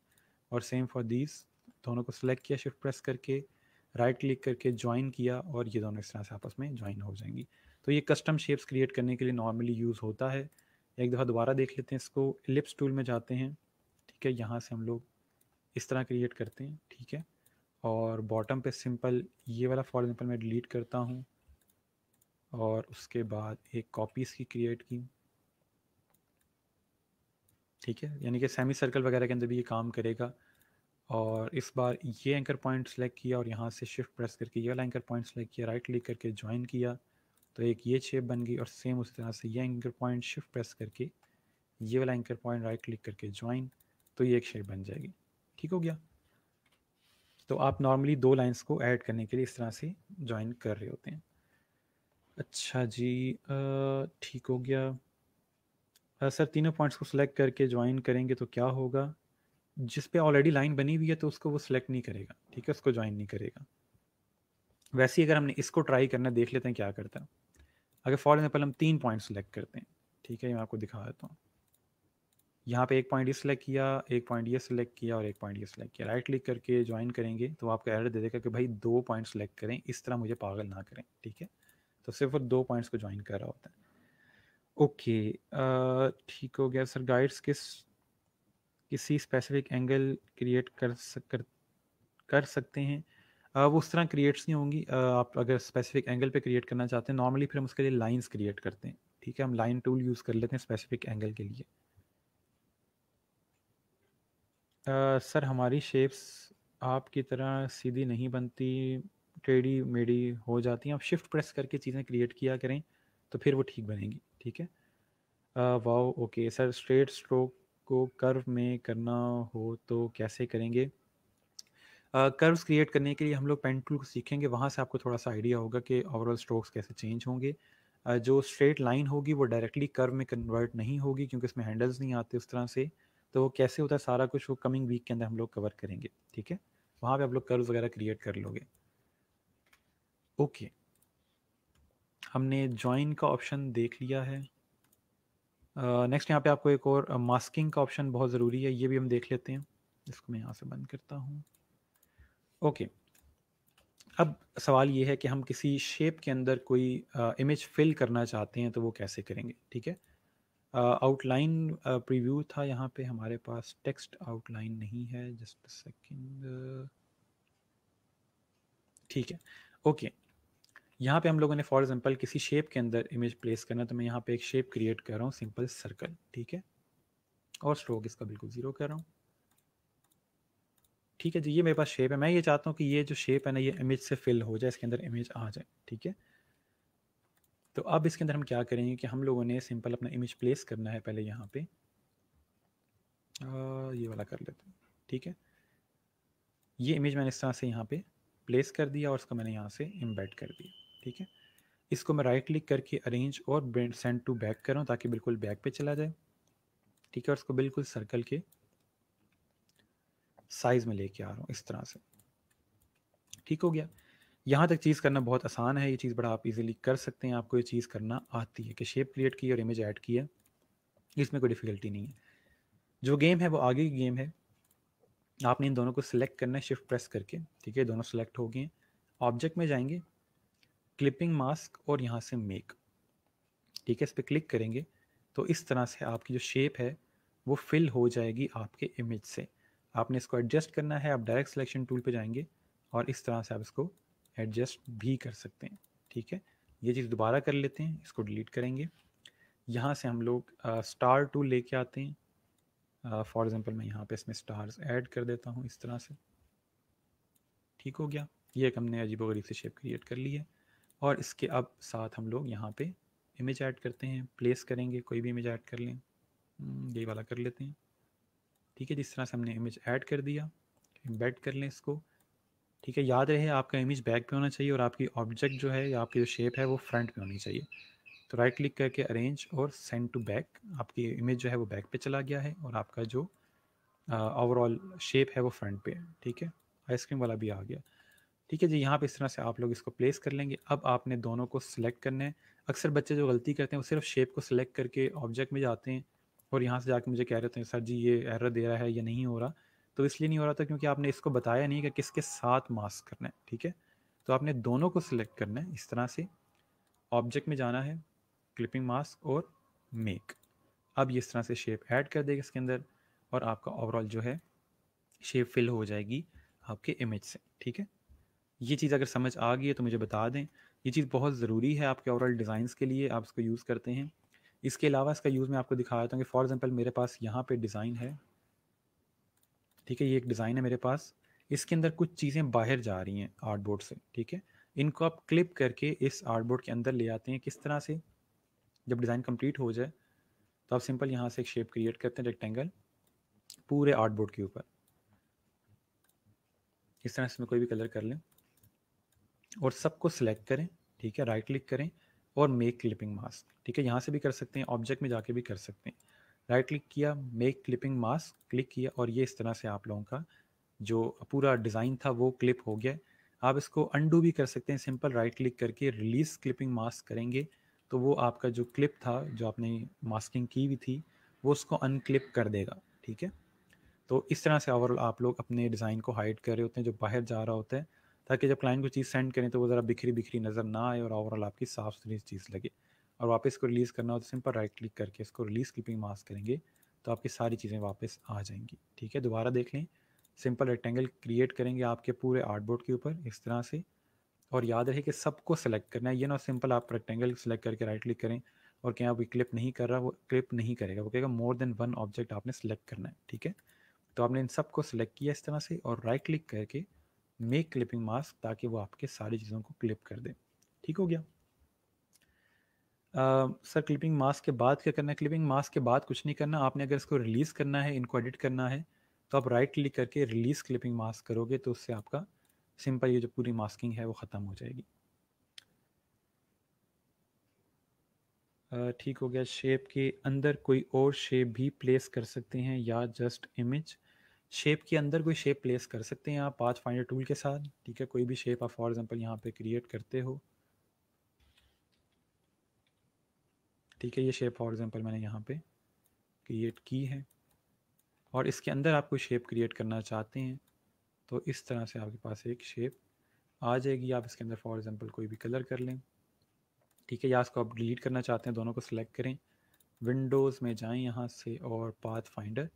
और सेम फॉर दिस दोनों को सिलेक्ट किया शिफ्ट प्रेस करके राइट क्लिक करके ज्वाइन किया और ये दोनों इस तरह से आपस में ज्वाइन हो जाएंगी तो ये कस्टम शेप्स क्रिएट करने के लिए नॉर्मली यूज़ होता है एक दफ़ा दोबारा देख लेते हैं इसको लिप्स टूल में जाते हैं ठीक है यहाँ से हम लोग इस तरह क्रिएट करते हैं ठीक है और बॉटम पे सिंपल ये वाला फॉर एग्जाम्पल मैं डिलीट करता हूँ और उसके बाद एक कॉपी इसकी क्रिएट की ठीक है यानी कि सेमी सर्कल वगैरह के अंदर भी ये काम करेगा और इस बार ये एंकर पॉइंट सेलेक्ट किया और यहाँ से शिफ्ट प्रेस करके ये वाला एंकर पॉइंट सेलेक्ट किया राइट क्लिक करके ज्वाइन किया तो एक ये शेप बन गई और सेम उसी तरह से ये एंकर पॉइंट शिफ्ट प्रेस करके ये वाला एंकर पॉइंट राइट क्लिक करके ज्वाइन तो ये एक शेप बन जाएगी ठीक हो गया तो आप नॉर्मली दो लाइंस को ऐड करने के लिए इस तरह से ज्वाइन कर रहे होते हैं अच्छा जी ठीक हो गया सर तीनों पॉइंट्स को सिलेक्ट करके ज्वाइन करेंगे तो क्या होगा जिस पे ऑलरेडी लाइन बनी हुई है तो उसको वो सिलेक्ट नहीं करेगा ठीक है उसको ज्वाइन नहीं करेगा वैसे ही अगर हमने इसको ट्राई करना देख लेते हैं क्या करता है अगर फॉर एग्जाम्पल हम तीन पॉइंट सेलेक्ट करते हैं ठीक है मैं आपको दिखा देता हूँ यहाँ पे एक पॉइंट ये सिलेक्ट किया एक पॉइंट ये सिलेक्ट किया और एक पॉइंट ये सिलेक्ट किया राइट क्लिक करके ज्वाइन करेंगे तो आपको एरर दे देगा कि भाई दो पॉइंट सेलेक्ट करें इस तरह मुझे पागल ना करें ठीक है तो सिर्फ दो पॉइंट्स को ज्वाइन कर रहा होता है ओके ठीक हो गया सर गाइड्स किस किसी स्पेसिफिक एंगल क्रिएट कर सक कर, कर सकते हैं अ, वो उस तरह क्रिएट्स नहीं होंगी आप अगर स्पेसिफिक एंगल पे क्रिएट करना चाहते हैं नॉर्मली फिर हम उसके लिए लाइंस क्रिएट करते हैं ठीक है हम लाइन टूल यूज़ कर लेते हैं स्पेसिफिक एंगल के लिए आ, सर हमारी शेप्स आपकी तरह सीधी नहीं बनती टेढ़ी मेढ़ी हो जाती हैं आप शिफ्ट प्रेस करके चीज़ें क्रिएट किया करें तो फिर वो ठीक बनेंगी ठीक है wow okay sir straight stroke को कर्व में करना हो तो कैसे करेंगे कर्व्स uh, क्रिएट करने के लिए हम लोग पेन टूल को सीखेंगे वहाँ से आपको थोड़ा सा आइडिया होगा कि ओवरऑल स्ट्रोक्स कैसे चेंज होंगे uh, जो स्ट्रेट लाइन होगी वो डायरेक्टली कर्व में कन्वर्ट नहीं होगी क्योंकि इसमें हैंडल्स नहीं आते उस तरह से तो वो कैसे होता है सारा कुछ वो कमिंग वीक के अंदर हम लोग कवर करेंगे ठीक है वहाँ पर आप लोग कर्व वगैरह क्रिएट कर लोगे ओके okay. हमने ज्वाइन का ऑप्शन देख लिया है नेक्स्ट uh, यहाँ पे आपको एक और मास्किंग का ऑप्शन बहुत ज़रूरी है ये भी हम देख लेते हैं इसको मैं यहाँ से बंद करता हूँ ओके okay. अब सवाल ये है कि हम किसी शेप के अंदर कोई इमेज uh, फिल करना चाहते हैं तो वो कैसे करेंगे ठीक है आउटलाइन प्रीव्यू था यहाँ पे हमारे पास टेक्स्ट आउटलाइन नहीं है जस्ट सेकेंड ठीक है ओके okay. यहाँ पे हम लोगों ने फॉर एग्जांपल किसी शेप के अंदर इमेज प्लेस करना है तो मैं यहाँ पे एक शेप क्रिएट कर रहा हूँ सिंपल सर्कल ठीक है और स्ट्रोक इसका बिल्कुल ज़ीरो कर रहा हूँ ठीक है जी ये मेरे पास शेप है मैं ये चाहता हूँ कि ये जो शेप है ना ये इमेज से फिल हो जाए इसके अंदर इमेज आ जाए ठीक है तो अब इसके अंदर हम क्या करेंगे कि हम लोगों ने सिंपल अपना इमेज प्लेस करना है पहले यहाँ पे आ, ये वाला कर लेते हैं ठीक है ये इमेज मैंने इस तरह से यहाँ पे प्लेस कर दिया और उसको मैंने यहाँ से इम्बेड कर दिया ठीक है इसको मैं राइट क्लिक करके अरेंज और ब्रेंड सेंड टू बैक कर रहा हूँ ताकि बिल्कुल बैक पे चला जाए ठीक है और इसको बिल्कुल सर्कल के साइज़ में लेके आ रहा हूँ इस तरह से ठीक हो गया यहाँ तक चीज़ करना बहुत आसान है ये चीज़ बड़ा आप इजीली कर सकते हैं आपको ये चीज़ करना आती है कि शेप क्रिएट की और इमेज ऐड की है इसमें कोई डिफ़िकल्टी नहीं है जो गेम है वो आगे की गेम है आपने इन दोनों को सिलेक्ट करना है शिफ्ट प्रेस करके ठीक है दोनों सेलेक्ट हो गए ऑब्जेक्ट में जाएंगे क्लिपिंग मास्क और यहाँ से मेक ठीक है इस पर क्लिक करेंगे तो इस तरह से आपकी जो शेप है वो फिल हो जाएगी आपके इमेज से आपने इसको एडजस्ट करना है आप डायरेक्ट सिलेक्शन टूल पे जाएंगे और इस तरह से आप इसको एडजस्ट भी कर सकते हैं ठीक है ये चीज़ दोबारा कर लेते हैं इसको डिलीट करेंगे यहाँ से हम लोग स्टार टूल लेके आते हैं फॉर एग्ज़ाम्पल मैं यहाँ पे इसमें स्टार्स ऐड कर देता हूँ इस तरह से ठीक हो गया ये एक हमने अजीब से शेप क्रिएट कर ली है और इसके अब साथ हम लोग यहाँ पे इमेज ऐड करते हैं प्लेस करेंगे कोई भी इमेज ऐड कर लें हम्म, यही वाला कर लेते हैं ठीक है जिस तरह से हमने इमेज ऐड कर दिया बेड कर लें इसको ठीक है याद रहे आपका इमेज बैक पे होना चाहिए और आपकी ऑब्जेक्ट जो है या आपकी जो शेप है वो फ्रंट पे होनी चाहिए तो राइट क्लिक करके अरेंज और सेंड टू बैक आपकी इमेज जो है वो बैक पे चला गया है और आपका जो ओवरऑल शेप है वो फ्रंट पे है ठीक है आइसक्रीम वाला भी आ गया ठीक है जी यहाँ पे इस तरह से आप लोग इसको प्लेस कर लेंगे अब आपने दोनों को सिलेक्ट करने अक्सर बच्चे जो गलती करते हैं वो सिर्फ शेप को सिलेक्ट करके ऑब्जेक्ट में जाते हैं और यहाँ से जाके मुझे कह रहे थे सर जी ये एरर दे रहा है या नहीं हो रहा तो इसलिए नहीं हो रहा था क्योंकि आपने इसको बताया नहीं कि किसके साथ मास्क करना है ठीक है तो आपने दोनों को सिलेक्ट करना है इस तरह से ऑब्जेक्ट में जाना है क्लिपिंग मास्क और मेक अब इस तरह से शेप ऐड कर देगा इसके अंदर और आपका ओवरऑल जो है शेप फिल हो जाएगी आपके इमेज से ठीक है ये चीज़ अगर समझ आ गई है तो मुझे बता दें ये चीज़ बहुत ज़रूरी है आपके ओवरऑल डिज़ाइंस के लिए आप इसको यूज़ करते हैं इसके अलावा इसका यूज़ मैं आपको दिखा देता हूँ कि फॉर एग्ज़ाम्पल मेरे पास यहाँ पे डिज़ाइन है ठीक है ये एक डिज़ाइन है मेरे पास इसके अंदर कुछ चीज़ें बाहर जा रही हैं आर्ट बोर्ड से ठीक है इनको आप क्लिप करके इस आर्ट बोर्ड के अंदर ले आते हैं किस तरह से जब डिज़ाइन कम्प्लीट हो जाए तो आप सिंपल यहाँ से एक शेप क्रिएट करते हैं रेक्टेंगल पूरे आर्ट बोर्ड के ऊपर इस तरह से कोई भी कलर कर लें और सबको सिलेक्ट करें ठीक है राइट क्लिक करें और मेक क्लिपिंग मास्क ठीक है यहाँ से भी कर सकते हैं ऑब्जेक्ट में जाके भी कर सकते हैं राइट क्लिक किया मेक क्लिपिंग मास्क क्लिक किया और ये इस तरह से आप लोगों का जो पूरा डिज़ाइन था वो क्लिप हो गया आप इसको अंडू भी कर सकते हैं सिंपल राइट क्लिक करके रिलीज़ क्लिपिंग मास्क करेंगे तो वो आपका जो क्लिप था जो आपने मास्किंग की हुई थी वो उसको अनक्लिप कर देगा ठीक है तो इस तरह से ओवरऑल आप लोग अपने डिज़ाइन को हाइड कर रहे होते हैं जो बाहर जा रहा होता है ताकि जब क्लाइंट को चीज़ सेंड करें तो वो ज़रा बिखरी बिखरी नज़र ना आए और ओवरऑल आपकी साफ़ सुथरी चीज़ लगे और वापस इसको रिलीज़ करना हो तो सिंपल राइट क्लिक करके इसको रिलीज़ क्लिपिंग मास्क करेंगे तो आपकी सारी चीज़ें वापस आ जाएंगी ठीक है दोबारा देख लें सिंपल रेक्टेंगल क्रिएट करेंगे आपके पूरे आर्टबोर्ड के ऊपर इस तरह से और याद रहे कि सबको सेलेक्ट करना है ये ना सिंपल आप रेक्टेंगल सेलेक्ट करके राइट क्लिक करें और क्या आप क्लिप नहीं कर रहा वो क्लिप नहीं करेगा वो कहेगा मोर देन वन ऑब्जेक्ट आपने सेलेक्ट करना है ठीक है तो आपने इन सबको सेलेक्ट किया इस तरह से और राइट क्लिक करके मेक क्लिपिंग मास्क ताकि वो आपके सारी चीज़ों को क्लिप कर दे ठीक हो गया सर क्लिपिंग मास्क के बाद क्या करना है क्लिपिंग मास्क के बाद कुछ नहीं करना आपने अगर इसको रिलीज़ करना है इनको एडिट करना है तो आप राइट क्लिक करके रिलीज़ क्लिपिंग मास्क करोगे तो उससे आपका सिंपल ये जो पूरी मास्किंग है वो ख़त्म हो जाएगी ठीक हो गया शेप के अंदर कोई और शेप भी प्लेस कर सकते हैं या जस्ट इमेज शेप के अंदर कोई शेप प्लेस कर सकते हैं आप पाथ फाइंडर टूल के साथ ठीक है कोई भी शेप आप फॉर एग्जांपल यहाँ पे क्रिएट करते हो ठीक है ये शेप फॉर एग्जांपल मैंने यहाँ पे क्रिएट की है और इसके अंदर आप कोई शेप क्रिएट करना चाहते हैं तो इस तरह से आपके पास एक शेप आ जाएगी आप इसके अंदर फॉर एग्ज़ाम्पल कोई भी कलर कर लें ठीक है या इसको आप डिलीट करना चाहते हैं दोनों को सिलेक्ट करें विंडोज़ में जाएं यहाँ से और पाथ फाइंडर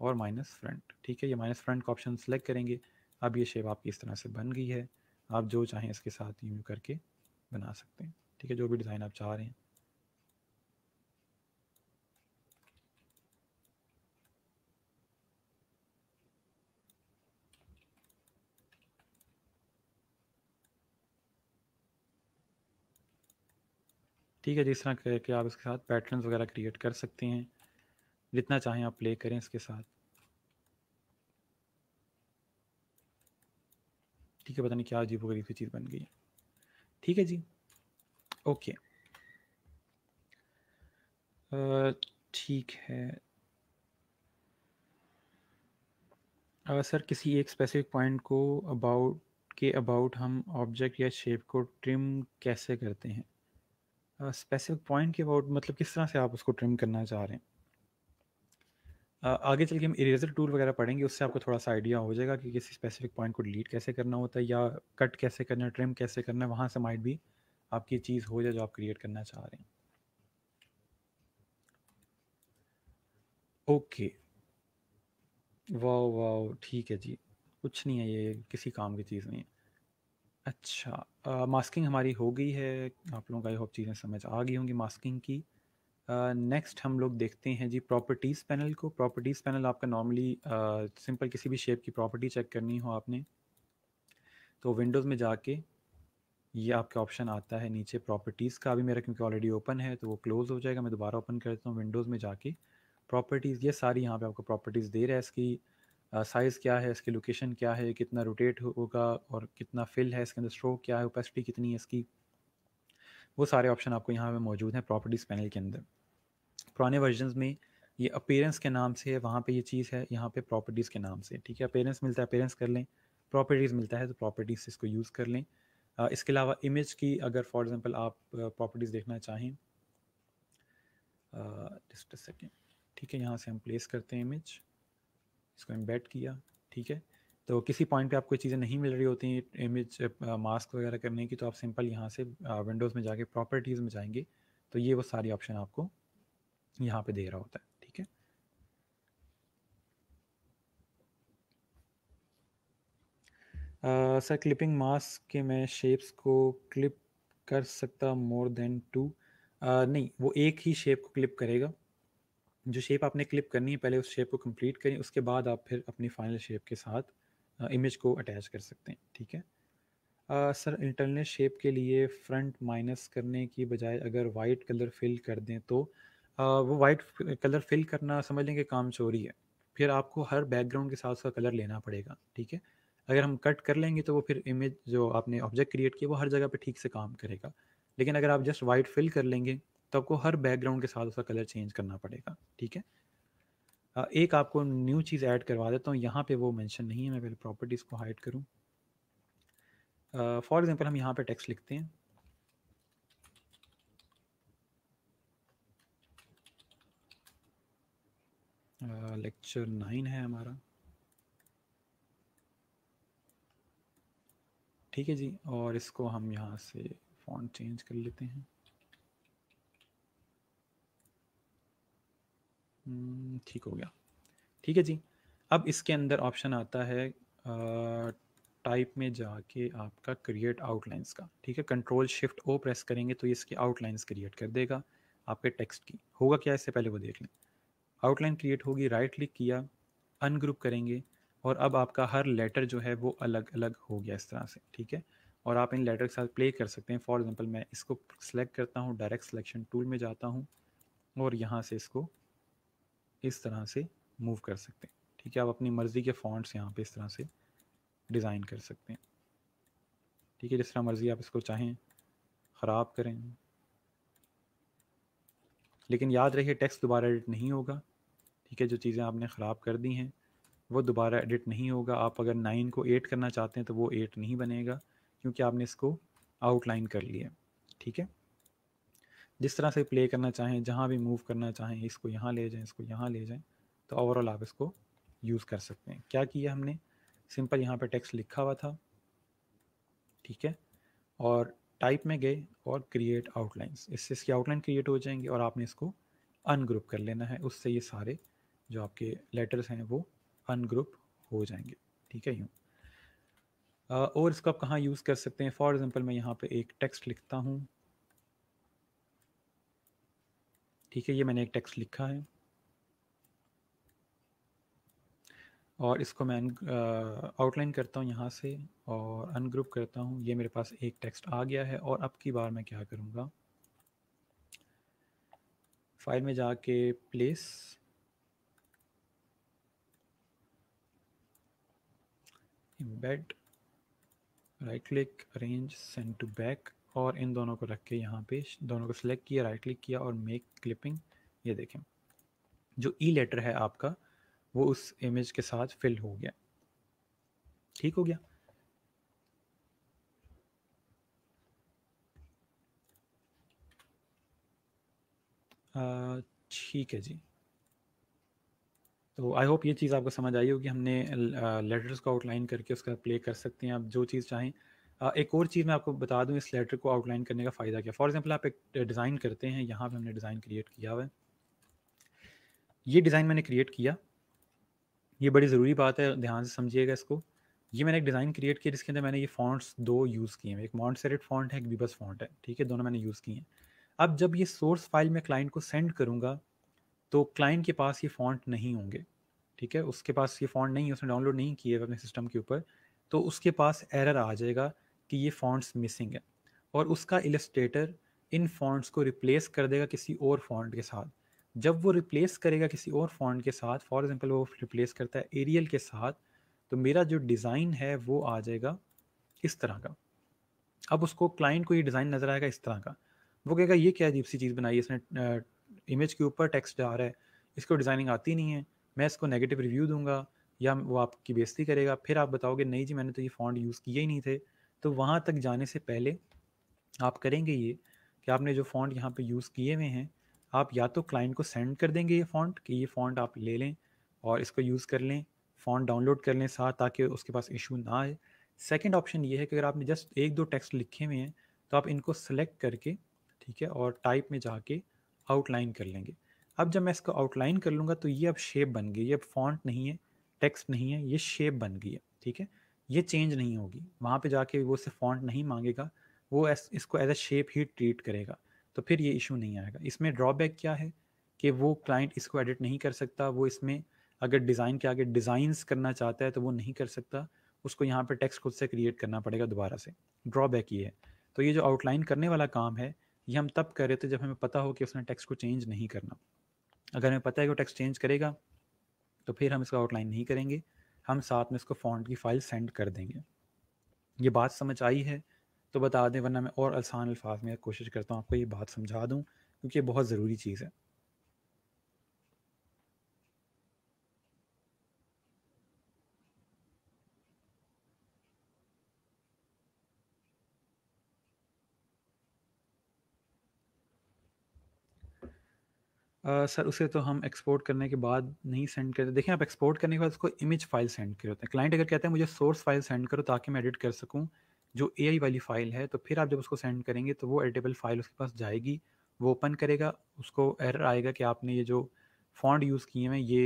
और माइनस फ्रंट ठीक है ये माइनस फ्रंट का ऑप्शन सेलेक्ट करेंगे अब ये शेप आपकी इस तरह से बन गई है आप जो चाहें इसके साथ यू करके बना सकते हैं ठीक है जो भी डिज़ाइन आप चाह रहे हैं ठीक है जिस तरह करके आप इसके साथ पैटर्न्स वगैरह क्रिएट कर सकते हैं जितना चाहें आप प्ले करें इसके साथ ठीक है पता नहीं क्या अजीब गरीब चीज़ बन गई ठीक है जी ओके ठीक है आ, सर किसी एक स्पेसिफिक पॉइंट को अबाउट के अबाउट हम ऑब्जेक्ट या शेप को ट्रिम कैसे करते हैं स्पेसिफिक पॉइंट के अबाउट मतलब किस तरह से आप उसको ट्रिम करना चाह रहे हैं आगे चल के हम इरेजर टूल वगैरह पढ़ेंगे उससे आपको थोड़ा सा आइडिया हो जाएगा कि किसी स्पेसिफिक पॉइंट को डिलीट कैसे करना होता है या कट कैसे करना है ट्रिम कैसे करना है वहाँ से माइट भी आपकी चीज़ हो जाए जो आप क्रिएट करना चाह रहे हैं ओके वाह वाह ठीक है जी कुछ नहीं है ये किसी काम की चीज़ नहीं है अच्छा मास्किंग हमारी हो गई है आप लोगों का आई होप चीज़ें समझ आ गई होंगी मास्किंग की नेक्स्ट हम लोग देखते हैं जी प्रॉपर्टीज़ पैनल को प्रॉपर्टीज़ पैनल आपका नॉर्मली सिंपल uh, किसी भी शेप की प्रॉपर्टी चेक करनी हो आपने तो विंडोज़ में जाके ये आपका ऑप्शन आता है नीचे प्रॉपर्टीज़ का अभी मेरा क्योंकि ऑलरेडी ओपन है तो वो क्लोज़ हो जाएगा मैं दोबारा ओपन करता हूँ विंडोज़ में जाके प्रॉपर्टीज़ ये सारी यहाँ पे आपको प्रॉपर्टीज़ दे रहा है इसकी साइज़ क्या है इसकी लोकेशन क्या है कितना रोटेट होगा और कितना फिल है इसके अंदर स्ट्रोक क्या है ओपेसिटी कितनी है इसकी वो सारे ऑप्शन आपको यहाँ पे मौजूद हैं प्रॉपर्टीज़ पैनल के अंदर पुराने वर्जन में ये अपेयरेंस के नाम से है वहाँ पर ये चीज़ है यहाँ पर प्रॉपर्टीज़ के नाम से ठीक है अपेयरेंस मिलता है अपेयरेंस कर लें प्रॉपर्टीज़ मिलता है तो प्रॉपर्टीज़ से इसको यूज़ कर लें इसके अलावा इमेज की अगर फॉर एग्ज़ाम्पल आप प्रॉपर्टीज़ देखना चाहें जस्ट अ सेकेंड ठीक है यहाँ से हम प्लेस करते हैं इमेज इसको एम्बेड किया ठीक है तो किसी पॉइंट पे आपको चीज़ें नहीं मिल रही होती हैं इमेज मास्क वगैरह करने की तो आप सिंपल यहाँ से विंडोज़ में जाके प्रॉपर्टीज़ में जाएंगे तो ये वो सारी ऑप्शन आपको यहाँ पे दे रहा होता है ठीक है सर क्लिपिंग मास्क के मैं शेप्स को क्लिप कर सकता मोर देन टू नहीं वो एक ही शेप को क्लिप करेगा जो शेप आपने क्लिप करनी है पहले उस शेप को कंप्लीट करें उसके बाद आप फिर अपनी फाइनल शेप के साथ इमेज को अटैच कर सकते हैं ठीक है सर इंटरनल शेप के लिए फ्रंट माइनस करने की बजाय अगर वाइट कलर फिल कर दें तो वो वाइट कलर फिल करना समझ लेंगे काम चोरी है फिर आपको हर बैकग्राउंड के साथ उसका कलर लेना पड़ेगा ठीक है अगर हम कट कर लेंगे तो वो फिर इमेज जो आपने ऑब्जेक्ट क्रिएट किया वो हर जगह पे ठीक से काम करेगा लेकिन अगर आप जस्ट वाइट फिल कर लेंगे तो आपको हर बैकग्राउंड के साथ उसका कलर चेंज करना पड़ेगा ठीक है एक आपको न्यू चीज़ ऐड करवा देता हूँ यहाँ पे वो मेंशन नहीं है मैं पहले प्रॉपर्टीज़ को हाइड करूँ फॉर एग्जांपल हम यहाँ पे टेक्स्ट लिखते हैं लेक्चर नाइन है हमारा ठीक है जी और इसको हम यहाँ से फ़ॉन्ट चेंज कर लेते हैं हम्म, ठीक हो गया ठीक है जी अब इसके अंदर ऑप्शन आता है टाइप में जाके आपका क्रिएट आउटलाइंस का ठीक है कंट्रोल शिफ्ट ओ प्रेस करेंगे तो ये इसकी आउटलाइंस क्रिएट कर देगा आपके टेक्स्ट की होगा क्या इससे पहले वो देख लें आउटलाइन क्रिएट होगी राइट क्लिक किया अनग्रुप करेंगे और अब आपका हर लेटर जो है वो अलग अलग हो गया इस तरह से ठीक है और आप इन लेटर के साथ प्ले कर सकते हैं फॉर एग्जांपल मैं इसको सेलेक्ट करता हूँ डायरेक्ट सिलेक्शन टूल में जाता हूँ और यहाँ से इसको इस तरह से मूव कर सकते हैं ठीक है आप अपनी मर्ज़ी के फॉन्ट्स यहाँ पर इस तरह से डिज़ाइन कर सकते हैं ठीक है जिस तरह मर्ज़ी आप इसको चाहें ख़राब करें लेकिन याद रखिए टेक्स्ट दोबारा एडिट नहीं होगा ठीक है जो चीज़ें आपने ख़राब कर दी हैं वो दोबारा एडिट नहीं होगा आप अगर नाइन को एट करना चाहते हैं तो वो एट नहीं बनेगा क्योंकि आपने इसको आउटलाइन कर लिया ठीक है जिस तरह से प्ले करना चाहें जहाँ भी मूव करना चाहें इसको यहाँ ले जाएं इसको यहाँ ले जाएं तो ओवरऑल आप इसको यूज़ कर सकते हैं क्या किया हमने सिंपल यहाँ पे टेक्स्ट लिखा हुआ था ठीक है और टाइप में गए और क्रिएट आउटलाइंस इससे इसकी आउटलाइन क्रिएट हो जाएंगी और आपने इसको अनग्रुप कर लेना है उससे ये सारे जो आपके लेटर्स हैं वो अनग्रुप हो जाएंगे ठीक है यूँ और इसको आप कहाँ यूज़ कर सकते हैं फॉर एग्ज़ाम्पल मैं यहाँ पे एक टेक्स्ट लिखता हूँ ठीक है ये मैंने एक टेक्स्ट लिखा है और इसको मैं आउटलाइन करता हूँ यहाँ से और अनग्रुप करता हूँ ये मेरे पास एक टेक्स्ट आ गया है और अब की बार मैं क्या करूँगा फाइल में जाके place bed right click arrange send to back और इन दोनों को रख के यहाँ पे दोनों को सिलेक्ट किया राइट क्लिक किया और मेक क्लिपिंग ये देखें जो ई लेटर है आपका वो उस इमेज के साथ फिल हो गया ठीक हो गया ठीक है जी तो आई होप ये चीज़ आपको समझ आई होगी हमने लेटर्स को आउटलाइन करके उसका प्ले कर सकते हैं आप जो चीज़ चाहें एक और चीज़ मैं आपको बता दूं इस लेटर को आउटलाइन करने का फ़ायदा क्या फॉर एग्जांपल आप एक डिज़ाइन करते हैं यहाँ पे हमने डिज़ाइन क्रिएट किया हुआ है ये डिज़ाइन मैंने क्रिएट किया ये बड़ी ज़रूरी बात है ध्यान से समझिएगा इसको ये मैंने एक डिज़ाइन क्रिएट किया जिसके अंदर मैंने ये फॉन्ट्स दो यूज़ किए हैं एक मॉन्ट सेरेट फॉन्ट है एक बीबस फॉन्ट है ठीक है दोनों मैंने यूज़ किए हैं अब जब ये सोर्स फाइल मैं क्लाइंट को सेंड करूँगा तो क्लाइंट के पास ये फॉन्ट नहीं होंगे ठीक है उसके पास ये फॉन्ट नहीं है उसने डाउनलोड नहीं किए अपने सिस्टम के ऊपर तो उसके पास एरर आ जाएगा कि ये फॉन्ट्स मिसिंग है और उसका इलस्ट्रेटर इन फॉन्ट्स को रिप्लेस कर देगा किसी और फॉन्ट के साथ जब वो रिप्लेस करेगा किसी और फॉन्ट के साथ फॉर एग्जांपल वो रिप्लेस करता है एरियल के साथ तो मेरा जो डिज़ाइन है वो आ जाएगा इस तरह का अब उसको क्लाइंट को ये डिज़ाइन नज़र आएगा इस तरह का वो कहेगा ये क्या अजीब सी चीज़ बनाई इसने इमेज के ऊपर टेक्स्ट जा रहा है इसको डिज़ाइनिंग आती नहीं है मैं इसको नेगेटिव रिव्यू दूंगा या वो आपकी बेइज्जती करेगा फिर आप बताओगे नहीं जी मैंने तो ये फ़ॉन्ट यूज़ किए ही नहीं थे तो वहाँ तक जाने से पहले आप करेंगे ये कि आपने जो फ़ॉन्ट यहाँ पे यूज़ किए हुए हैं आप या तो क्लाइंट को सेंड कर देंगे ये फ़ॉन्ट कि ये फ़ॉन्ट आप ले लें और इसको यूज़ कर लें फ़ॉन्ट डाउनलोड कर लें साथ ताकि उसके पास इशू ना आए सेकेंड ऑप्शन ये है कि अगर आपने जस्ट एक दो टेक्स्ट लिखे हुए हैं तो आप इनको सेलेक्ट करके ठीक है और टाइप में जाके आउटलाइन कर लेंगे अब जब मैं इसको आउटलाइन कर लूँगा तो ये अब शेप बन गई ये अब फॉन्ट नहीं है टेक्स्ट नहीं है ये शेप बन गई है ठीक है ये चेंज नहीं होगी वहाँ पे जाके वो सिर्फ फॉन्ट नहीं मांगेगा वो एस, इसको एज अ शेप ही ट्रीट करेगा तो फिर ये इशू नहीं आएगा इसमें ड्रॉबैक क्या है कि वो क्लाइंट इसको एडिट नहीं कर सकता वो इसमें अगर डिज़ाइन के आगे डिज़ाइंस करना चाहता है तो वो नहीं कर सकता उसको यहाँ पर टेक्स्ट खुद से क्रिएट करना पड़ेगा दोबारा से ड्रॉबैक ये है तो ये जो आउटलाइन करने वाला काम है ये हम तब कर रहे थे जब हमें पता हो कि उसने टेक्स्ट को चेंज नहीं करना अगर हमें पता है कि वो टेक्स्ट चेंज करेगा तो फिर हम इसका आउटलाइन नहीं करेंगे हम साथ में इसको फॉन्ट की फ़ाइल सेंड कर देंगे ये बात समझ आई है तो बता दें वरना मैं और आसान अल्फाज में कोशिश करता हूँ आपको ये बात समझा दूँ क्योंकि ये बहुत ज़रूरी चीज़ है Uh, सर उसे तो हम एक्सपोर्ट करने के बाद नहीं सेंड करते देखें आप एक्सपोर्ट करने के बाद उसको इमेज फाइल सेंड करते हैं क्लाइंट अगर कहते हैं मुझे सोर्स फाइल सेंड करो ताकि मैं एडिट कर सकूं जो ए वाली फ़ाइल है तो फिर आप जब उसको सेंड करेंगे तो वो एडिटेबल फ़ाइल उसके पास जाएगी वो ओपन करेगा उसको एरर आएगा कि आपने ये जो फॉन्ड यूज़ किए हैं ये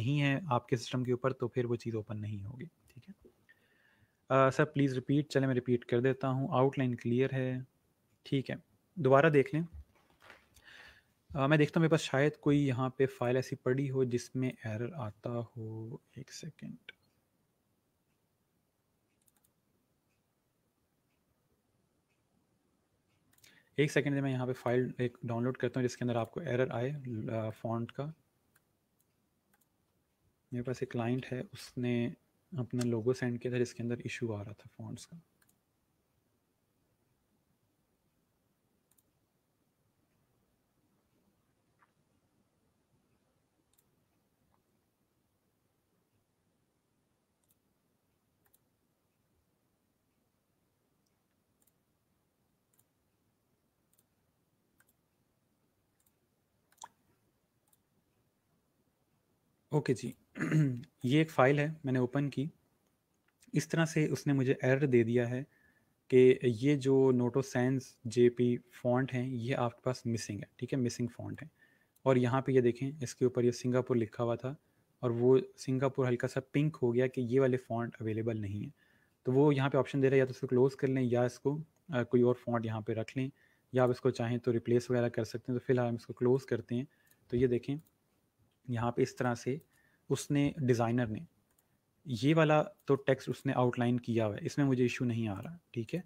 नहीं है आपके सिस्टम के ऊपर तो फिर वो चीज़ ओपन नहीं होगी ठीक है सर प्लीज़ रिपीट चले मैं रिपीट कर देता हूँ आउटलाइन क्लियर है ठीक है दोबारा देख लें आ, मैं देखता हूँ मेरे पास शायद कोई यहाँ पे फाइल ऐसी पड़ी हो जिसमें एरर आता हो एक सेकेंड एक सेकेंड में मैं यहाँ पे फाइल एक डाउनलोड करता हूँ जिसके अंदर आपको एरर आए फॉन्ट का मेरे पास एक क्लाइंट है उसने अपना लोगो सेंड किया था जिसके अंदर इशू आ रहा था फॉन्ट्स का ओके जी ये एक फ़ाइल है मैंने ओपन की इस तरह से उसने मुझे एरर दे दिया है कि ये जो नोटो जे पी फॉन्ट हैं ये आपके पास मिसिंग है ठीक है मिसिंग फॉन्ट है और यहाँ पे ये देखें इसके ऊपर ये सिंगापुर लिखा हुआ था और वो सिंगापुर हल्का सा पिंक हो गया कि ये वाले फॉन्ट अवेलेबल नहीं है तो वो यहाँ पे ऑप्शन दे रहा है या तो इसको क्लोज़ कर लें या इसको आ, कोई और फॉन्ट यहाँ पे रख लें या आप इसको चाहें तो रिप्लेस वगैरह कर सकते हैं तो फिलहाल हम इसको क्लोज़ करते हैं तो ये देखें यहाँ पे इस तरह से उसने डिज़ाइनर ने ये वाला तो टेक्स्ट उसने आउटलाइन किया हुआ है इसमें मुझे इशू नहीं आ रहा ठीक है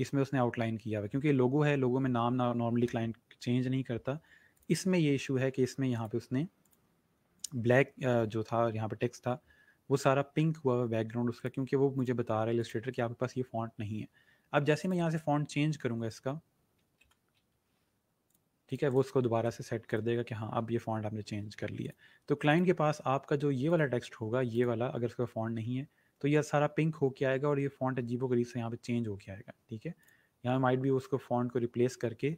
इसमें उसने आउटलाइन किया हुआ है क्योंकि लोगो है लोगो में नाम ना नॉर्मली क्लाइंट चेंज नहीं करता इसमें ये इशू है कि इसमें यहाँ पे उसने ब्लैक जो था यहाँ पे टेक्स्ट था वो सारा पिंक हुआ हुआ बैकग्राउंड उसका क्योंकि वो मुझे बता रहा है इलस्ट्रेटर कि आपके पास ये फॉन्ट नहीं है अब जैसे मैं यहाँ से फॉन्ट चेंज करूँगा इसका ठीक है वो उसको दोबारा से सेट कर देगा कि हाँ अब ये फ़ॉन्ट आपने चेंज कर लिया तो क्लाइंट के पास आपका जो ये वाला टेक्स्ट होगा ये वाला अगर उसका फ़ॉन्ट नहीं है तो यह सारा पिंक होके आएगा और ये फ़ॉन्ट अजीबो गरीब से यहाँ पे चेंज हो के आएगा ठीक है यहाँ माइट भी उसको फ़ॉन्ट को रिप्लेस करके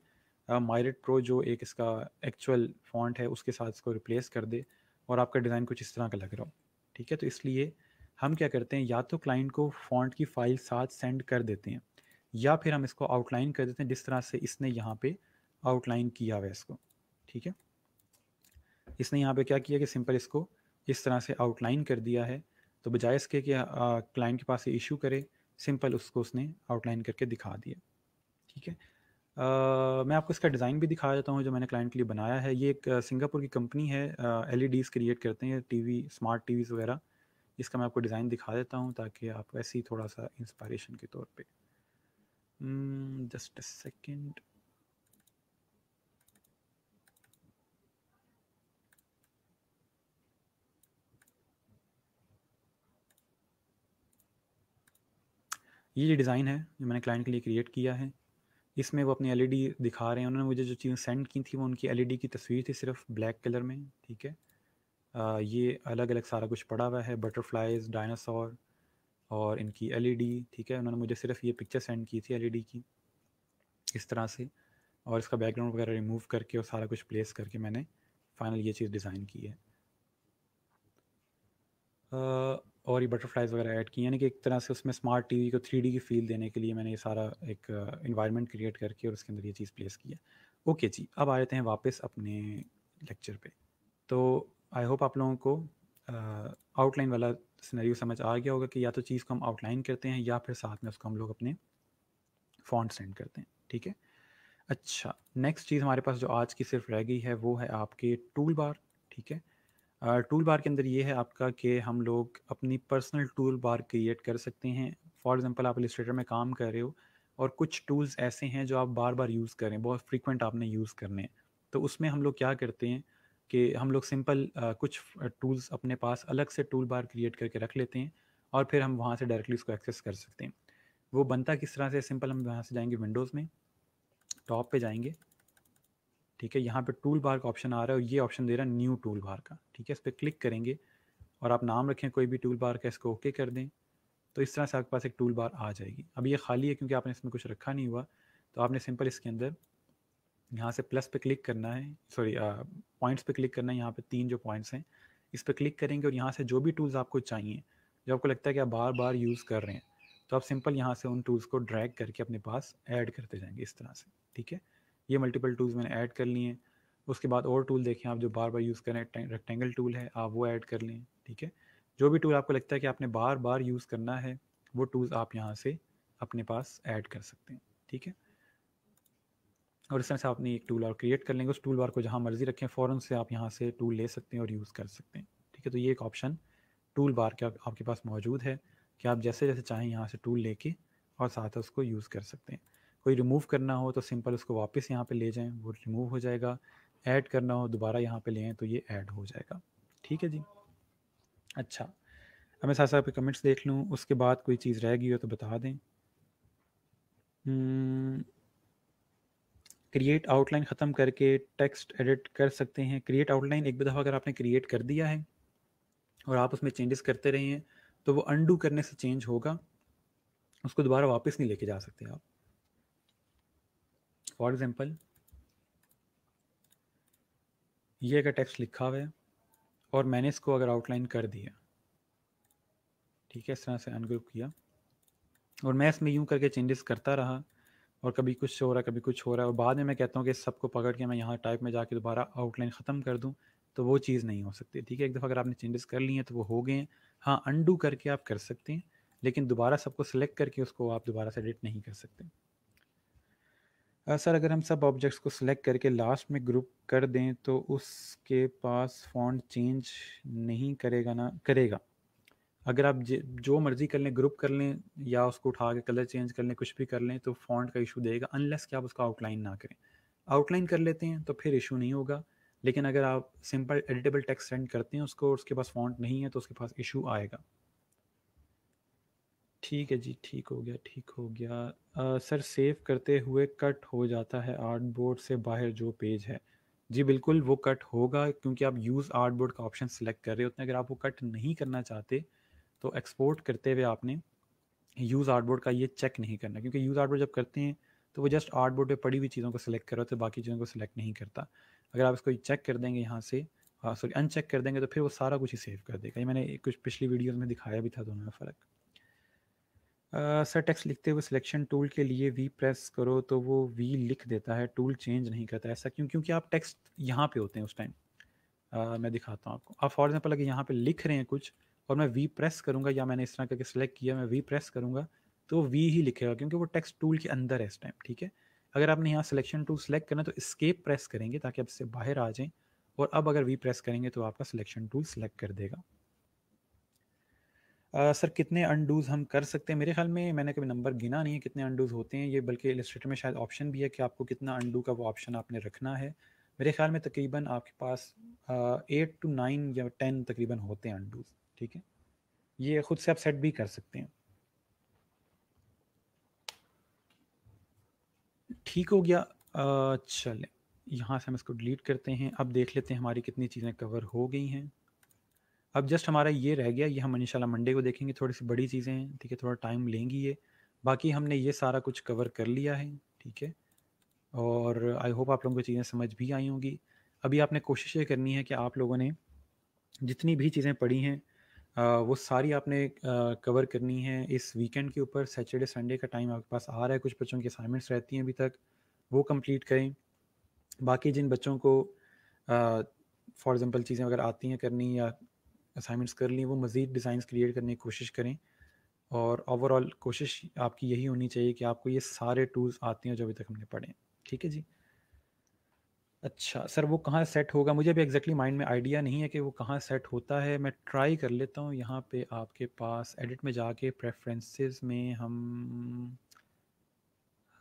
माइरेट प्रो जो एक इसका एक्चुअल फ़ॉन्ट है उसके साथ इसको रिप्लेस कर दे और आपका डिज़ाइन कुछ इस तरह का लग रहा हो ठीक है तो इसलिए हम क्या करते हैं या तो क्लाइंट को फ़ॉन्ट की फ़ाइल साथ सेंड कर देते हैं या फिर हम इसको आउटलाइन कर देते हैं जिस तरह से इसने यहाँ पर आउटलाइन किया हुआ है इसको ठीक है इसने यहाँ पे क्या किया कि सिंपल इसको इस तरह से आउटलाइन कर दिया है तो बजाय इसके कि क्लाइंट के पास ये इशू करे सिंपल उसको उसने आउटलाइन करके दिखा दिया ठीक है आ, मैं आपको इसका डिज़ाइन भी दिखा देता हूँ जो मैंने क्लाइंट के लिए बनाया है ये एक सिंगापुर की कंपनी है एल ई क्रिएट करते हैं टी स्मार्ट टी वगैरह इसका मैं आपको डिज़ाइन दिखा देता हूँ ताकि आप वैसे ही थोड़ा सा इंस्पायरेशन के तौर पर जस्ट अ सेकेंड ये जो डिज़ाइन है जो मैंने क्लाइंट के लिए क्रिएट किया है इसमें वो अपनी एल e दिखा रहे हैं उन्होंने मुझे जो चीज़ें सेंड की थी वो उनकी एल e की तस्वीर थी सिर्फ ब्लैक कलर में ठीक है आ, ये अलग अलग सारा कुछ पड़ा हुआ है बटरफ्लाइज डायनासोर और इनकी एल e ठीक है उन्होंने मुझे सिर्फ ये पिक्चर सेंड की थी एल की इस तरह से और इसका बैकग्राउंड वगैरह रिमूव करके और सारा कुछ प्लेस करके मैंने फाइनल ये चीज़ डिज़ाइन की है आ, और ही बटरफ्लाइज वगैरह ऐड की यानी कि एक तरह से उसमें स्मार्ट टीवी को थ्री की फील देने के लिए मैंने ये सारा एक इन्वायरमेंट uh, क्रिएट करके और उसके अंदर ये चीज़ प्लेस किया ओके जी अब आ जाते हैं वापस अपने लेक्चर पे तो आई होप आप लोगों को आउटलाइन uh, वाला सिनेरियो समझ आ गया होगा कि या तो चीज़ को हम आउटलाइन करते हैं या फिर साथ में उसको हम लोग अपने फॉन्ट सेंड करते हैं ठीक है अच्छा नेक्स्ट चीज़ हमारे पास जो आज की सिर्फ रह गई है वो है आपके टूल बार ठीक है टूल बार के अंदर ये है आपका कि हम लोग अपनी पर्सनल टूल बार क्रिएट कर सकते हैं फॉर एग्जांपल आप इलिस्ट्रेटर में काम कर रहे हो और कुछ टूल्स ऐसे हैं जो आप बार बार यूज़ करें बहुत फ्रीक्वेंट आपने यूज़ करने हैं तो उसमें हम लोग क्या करते हैं कि हम लोग सिंपल कुछ टूल्स अपने पास अलग से टूल बार क्रिएट करके रख लेते हैं और फिर हम वहाँ से डायरेक्टली उसको एक्सेस कर सकते हैं वो बनता किस तरह से सिंपल हम वहाँ से जाएंगे विंडोज़ में टॉप पे जाएंगे ठीक है यहाँ पे टूल बार का ऑप्शन आ रहा है और ये ऑप्शन दे रहा है न्यू टूल बार का ठीक है इस पर क्लिक करेंगे और आप नाम रखें कोई भी टूल बार का इसको ओके कर दें तो इस तरह से आपके पास एक टूल बार आ जाएगी अब ये खाली है क्योंकि आपने इसमें कुछ रखा नहीं हुआ तो आपने सिंपल इसके अंदर यहाँ से प्लस पे क्लिक करना है सॉरी पॉइंट्स पे क्लिक करना है यहाँ पे तीन जो पॉइंट्स हैं इस पर क्लिक करेंगे और यहाँ से जो भी टूल्स आपको चाहिए जो आपको लगता है कि आप बार बार यूज़ कर रहे हैं तो आप सिंपल यहाँ से उन टूल्स को ड्रैग करके अपने पास ऐड करते जाएंगे इस तरह से ठीक है ये मल्टीपल टूल्स मैंने ऐड कर लिए हैं उसके बाद और टूल देखें आप जो बार बार यूज़ करें रेक्टेंगल टूल है आप वो ऐड कर लें ठीक है जो भी टूल आपको लगता है कि आपने बार बार यूज़ करना है वो टूल्स आप यहाँ से अपने पास ऐड कर सकते हैं ठीक है और इस तरह से आपने एक टूल और क्रिएट कर लेंगे उस टूल बार को जहाँ मर्ज़ी रखें फ़ौर से आप यहाँ से टूल ले सकते हैं और यूज़ कर सकते हैं ठीक है तो ये एक ऑप्शन टूल बार का आपके पास मौजूद है कि आप जैसे जैसे चाहें यहाँ से टूल लेके और साथ उसको यूज़ कर सकते हैं कोई रिमूव करना हो तो सिंपल उसको वापस यहाँ पे ले जाएं वो रिमूव हो जाएगा ऐड करना हो दोबारा यहाँ पे ले आएँ तो ये ऐड हो जाएगा ठीक है जी अच्छा अब मैं साथ साथ आपके कमेंट्स देख लूँ उसके बाद कोई चीज़ रह गई हो तो बता दें क्रिएट आउटलाइन ख़त्म करके टेक्स्ट एडिट कर सकते हैं क्रिएट आउटलाइन एक दफ़ा अगर आपने क्रिएट कर दिया है और आप उसमें चेंजेस करते रहिए तो वो अनडू करने से चेंज होगा उसको दोबारा वापस नहीं लेके जा सकते आप फॉर एग्जाम्पल ये अगर टेक्स्ट लिखा हुआ है और मैंने इसको अगर आउटलाइन कर दिया ठीक है इस तरह से अनग्रुप किया और मैं इसमें यूं करके चेंजेस करता रहा और कभी कुछ हो रहा है कभी कुछ हो रहा है और बाद में मैं कहता हूँ कि सबको पकड़ के मैं यहाँ टाइप में जाके दोबारा आउटलाइन ख़त्म कर दूँ तो वो चीज़ नहीं हो सकती ठीक है एक दफ़ा अगर आपने चेंजेस कर लिए हैं तो वो हो गए हैं हाँ अंडू करके आप कर सकते हैं लेकिन दोबारा सबको सिलेक्ट करके उसको आप दोबारा से एडिट नहीं कर सकते सर अगर हम सब ऑब्जेक्ट्स को सिलेक्ट करके लास्ट में ग्रुप कर दें तो उसके पास फ़ॉन्ट चेंज नहीं करेगा ना करेगा अगर आप जो मर्ज़ी कर लें ग्रुप कर लें या उसको उठा के कलर चेंज कर लें कुछ भी कर लें तो फ़ॉन्ट का इशू देगा अनलेस कि आप उसका आउटलाइन ना करें आउटलाइन कर लेते हैं तो फिर इशू नहीं होगा लेकिन अगर आप सिंपल एडिटेबल टेक्स्ट सेंड करते हैं उसको उसके पास फ़ॉन्ट नहीं है तो उसके पास इशू आएगा ठीक है जी ठीक हो गया ठीक हो गया आ, सर सेव करते हुए कट हो जाता है आर्ट बोर्ड से बाहर जो पेज है जी बिल्कुल वो कट होगा क्योंकि आप यूज़ आर्ट बोर्ड का ऑप्शन सेलेक्ट कर रहे होते हैं अगर आप वो कट नहीं करना चाहते तो एक्सपोर्ट करते हुए आपने यूज़ आर्ट बोर्ड का ये चेक नहीं करना क्योंकि यूज़ आर्ट बोर्ड जब करते हैं तो वो जस्ट आर्ट बोर्ड पर पड़ी हुई चीज़ों को सिलेक्ट कर रहे होते बाकी चीज़ों को सिलेक्ट नहीं करता अगर आप इसको चेक कर देंगे यहाँ से हाँ, सॉरी अनचेक कर देंगे तो फिर वो सारा कुछ ही सेव कर देगा ये मैंने कुछ पिछली वीडियोज़ में दिखाया भी था दोनों में फ़र्क सर टेक्स्ट लिखते हुए सिलेक्शन टूल के लिए वी प्रेस करो तो वो वी लिख देता है टूल चेंज नहीं करता ऐसा क्यों क्योंकि आप टेक्स्ट यहाँ पे होते हैं उस टाइम uh, मैं दिखाता हूँ आपको आप फॉर एग्जाम्पल अगर यहाँ पे लिख रहे हैं कुछ और मैं वी प्रेस करूँगा या मैंने इस तरह करके सिलेक्ट किया मैं वी प्रेस करूँगा तो वी ही लिखेगा क्योंकि वो टेक्स्ट टूल के अंदर है इस टाइम ठीक है अगर आपने यहाँ सिलेक्शन टूल सेलेक्ट करना तो स्केप प्रेस करेंगे ताकि आप इससे बाहर आ जाएँ और अब अगर वी प्रेस करेंगे तो आपका सिलेक्शन टूल सेलेक्ट कर देगा सर कितने अनडूज हम कर सकते हैं मेरे ख्याल में मैंने कभी नंबर गिना नहीं है कितने अनडूज होते हैं ये बल्कि इलस्ट्रेटर में शायद ऑप्शन भी है कि आपको कितना अनडू का वो ऑप्शन आपने रखना है मेरे ख्याल में तकरीबन आपके पास एट टू नाइन या टेन तकरीबन होते हैं अनडूज ठीक है ये खुद से आप सेट भी कर सकते हैं ठीक हो गया चलें यहाँ से हम इसको डिलीट करते हैं अब देख लेते हैं हमारी कितनी चीज़ें कवर हो गई हैं अब जस्ट हमारा ये रह गया ये हम इंशाल्लाह मंडे को देखेंगे थोड़ी सी बड़ी चीज़ें हैं ठीक है थोड़ा टाइम लेंगी ये बाकी हमने ये सारा कुछ कवर कर लिया है ठीक है और आई होप आप लोगों को चीज़ें समझ भी आई होंगी अभी आपने कोशिश ये करनी है कि आप लोगों ने जितनी भी चीज़ें पढ़ी हैं वो सारी आपने कवर करनी है इस वीकेंड के ऊपर सैटरडे संडे का टाइम आपके पास आ रहा है कुछ बच्चों की असाइनमेंट्स रहती हैं अभी तक वो कंप्लीट करें बाकी जिन बच्चों को फॉर एग्ज़ाम्पल चीज़ें अगर आती हैं करनी या असाइनमेंट्स कर लिए वो मज़ीद डिज़ाइंस क्रिएट करने की कोशिश करें और ओवरऑल कोशिश आपकी यही होनी चाहिए कि आपको ये सारे टूल्स आते हैं जो अभी तक हमने पढ़े ठीक है जी अच्छा सर वो कहाँ सेट होगा मुझे अभी एग्जैक्टली माइंड में आइडिया नहीं है कि वो कहाँ सेट होता है मैं ट्राई कर लेता हूँ यहाँ पे आपके पास एडिट में जाके प्रेफरेंसेस में हम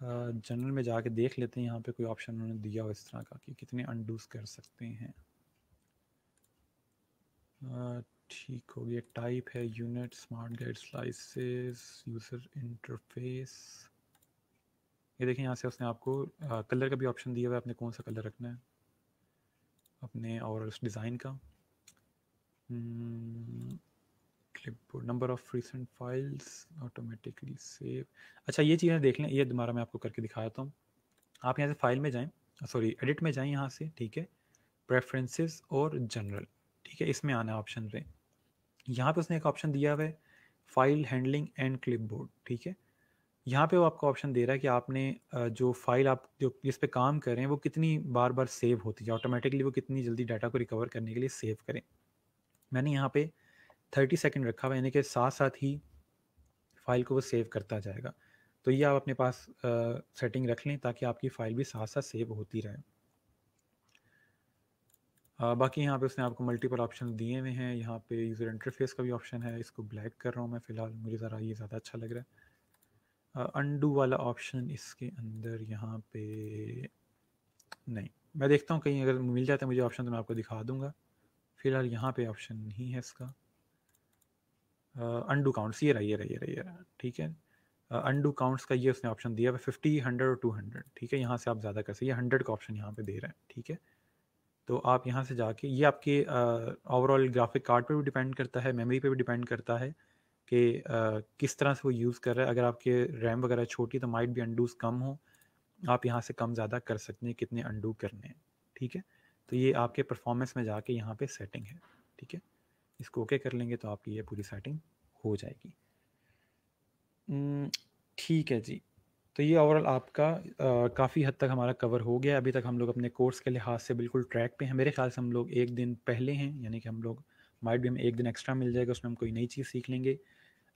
जनरल में जाके देख लेते हैं यहाँ पे कोई ऑप्शन उन्होंने दिया हो इस तरह का कि कितने अनडूज कर सकते हैं ठीक हो गया टाइप है unit smart guide slices user interface ये देखें यहाँ से उसने आपको आ, कलर का भी ऑप्शन दिया हुआ है आपने कौन सा कलर रखना है अपने और उस डिज़ाइन का clipboard number of recent files automatically save अच्छा ये चीज़ें देख लें ये दोबारा मैं आपको करके दिखाया हूँ आप यहाँ से फाइल में जाएँ सॉरी एडिट में जाएँ यहाँ से ठीक है प्रेफरेंसेस और जनरल ठीक है इसमें आना ऑप्शन पे यहाँ पे उसने एक ऑप्शन दिया हुआ है फाइल हैंडलिंग एंड क्लिप ठीक है यहाँ पे वो आपको ऑप्शन दे रहा है कि आपने जो फाइल आप जो जिस पे काम कर रहे हैं वो कितनी बार बार सेव होती है ऑटोमेटिकली वो कितनी जल्दी डाटा को रिकवर करने के लिए सेव करें मैंने यहाँ पे थर्टी सेकेंड रखा हुआ यानी कि साथ साथ ही फाइल को वो सेव करता जाएगा तो ये आप अपने पास सेटिंग रख लें ताकि आपकी फ़ाइल भी साथ साथ सेव होती रहे बाकी यहाँ पे उसने आपको मल्टीपल ऑप्शन दिए हुए हैं यहाँ पे यूज़र इंटरफेस का भी ऑप्शन है इसको ब्लैक कर रहा हूँ मैं फ़िलहाल मुझे ज़रा ये ज़्यादा अच्छा लग रहा है अंडू वाला ऑप्शन इसके अंदर यहाँ पे नहीं मैं देखता हूँ कहीं अगर मिल जाता है मुझे ऑप्शन तो मैं आपको दिखा दूँगा फ़िलहाल यहाँ पे ऑप्शन नहीं है इसका अंडू काउंट्स ये रहिए रहिए रहिए ठीक है अंडू काउंट्स का ये उसने ऑप्शन दिया हुआ फिफ्टी हंड्रेड और टू हंड्रेड ठीक है यहाँ से आप ज़्यादा कर सकते ये हंड्रेड का ऑप्शन यहाँ पे दे रहे हैं ठीक है तो आप यहाँ से जाके ये आपके ओवरऑल ग्राफिक कार्ड पर भी डिपेंड करता है मेमोरी पर भी डिपेंड करता है कि uh, किस तरह से वो यूज़ कर रहा है अगर आपके रैम वगैरह छोटी तो माइट भी अंडूज कम हो आप यहाँ से कम ज़्यादा कर सकते हैं कितने अंडू करने हैं ठीक है तो ये आपके परफॉर्मेंस में जाके यहाँ पे सेटिंग है ठीक है इसको ओके कर लेंगे तो आपकी ये पूरी सेटिंग हो जाएगी ठीक है जी तो ये ओवरऑल आपका काफ़ी हद तक हमारा कवर हो गया अभी तक हम लोग अपने कोर्स के लिहाज से बिल्कुल ट्रैक पे हैं मेरे ख्याल से हम लोग एक दिन पहले हैं यानी कि हम लोग माइट भी हमें एक दिन एक्स्ट्रा मिल जाएगा उसमें हम कोई नई चीज़ सीख लेंगे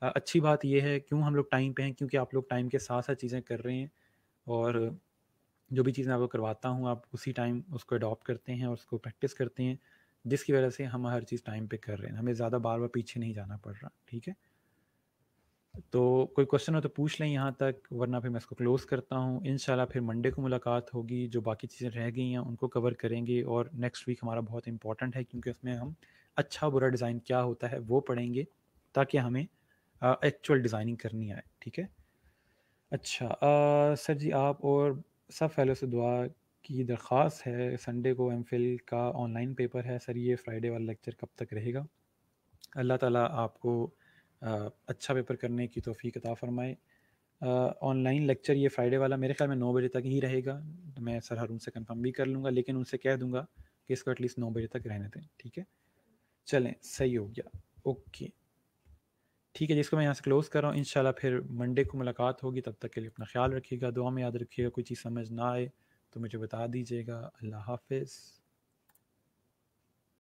आ, अच्छी बात यह है क्यों हम लोग टाइम पे हैं क्योंकि आप लोग टाइम के साथ साथ चीज़ें कर रहे हैं और जो भी चीज़ मैं आपको करवाता हूँ आप उसी टाइम उसको अडॉप्ट करते हैं और उसको प्रैक्टिस करते हैं जिसकी वजह से हम हर चीज़ टाइम पे कर रहे हैं हमें ज़्यादा बार बार पीछे नहीं जाना पड़ रहा ठीक है तो कोई क्वेश्चन हो तो पूछ लें यहाँ तक वरना फिर मैं इसको क्लोज़ करता हूँ इन फिर मंडे को मुलाकात होगी जो बाकी चीज़ें रह गई हैं उनको कवर करेंगे और नेक्स्ट वीक हमारा बहुत इंपॉर्टेंट है क्योंकि उसमें हम अच्छा बुरा डिज़ाइन क्या होता है वो पढ़ेंगे ताकि हमें एक्चुअल डिज़ाइनिंग करनी आए ठीक है अच्छा आ, सर जी आप और सब फैलो से दुआ की दरख्वास्त है संडे को एम का ऑनलाइन पेपर है सर ये फ्राइडे वाला लेक्चर कब तक रहेगा अल्लाह ताला आपको अच्छा पेपर करने की तोफ़ी अता फरमाए ऑनलाइन लेक्चर ये फ्राइडे वाला मेरे ख्याल में नौ बजे तक ही रहेगा तो मैं सर हर उनसे कन्फर्म भी कर लूँगा लेकिन उनसे कह दूँगा कि इसको एटलीस्ट नौ बजे तक रहने दें ठीक है चलें सही हो गया ओके ठीक है जिसको मैं यहाँ से क्लोज़ कर रहा हूँ इन फिर मंडे को मुलाकात होगी तब तक के लिए अपना ख्याल रखिएगा दुआ में याद रखिएगा कोई चीज़ समझ ना आए तो मुझे बता दीजिएगा अल्लाह हाफिज़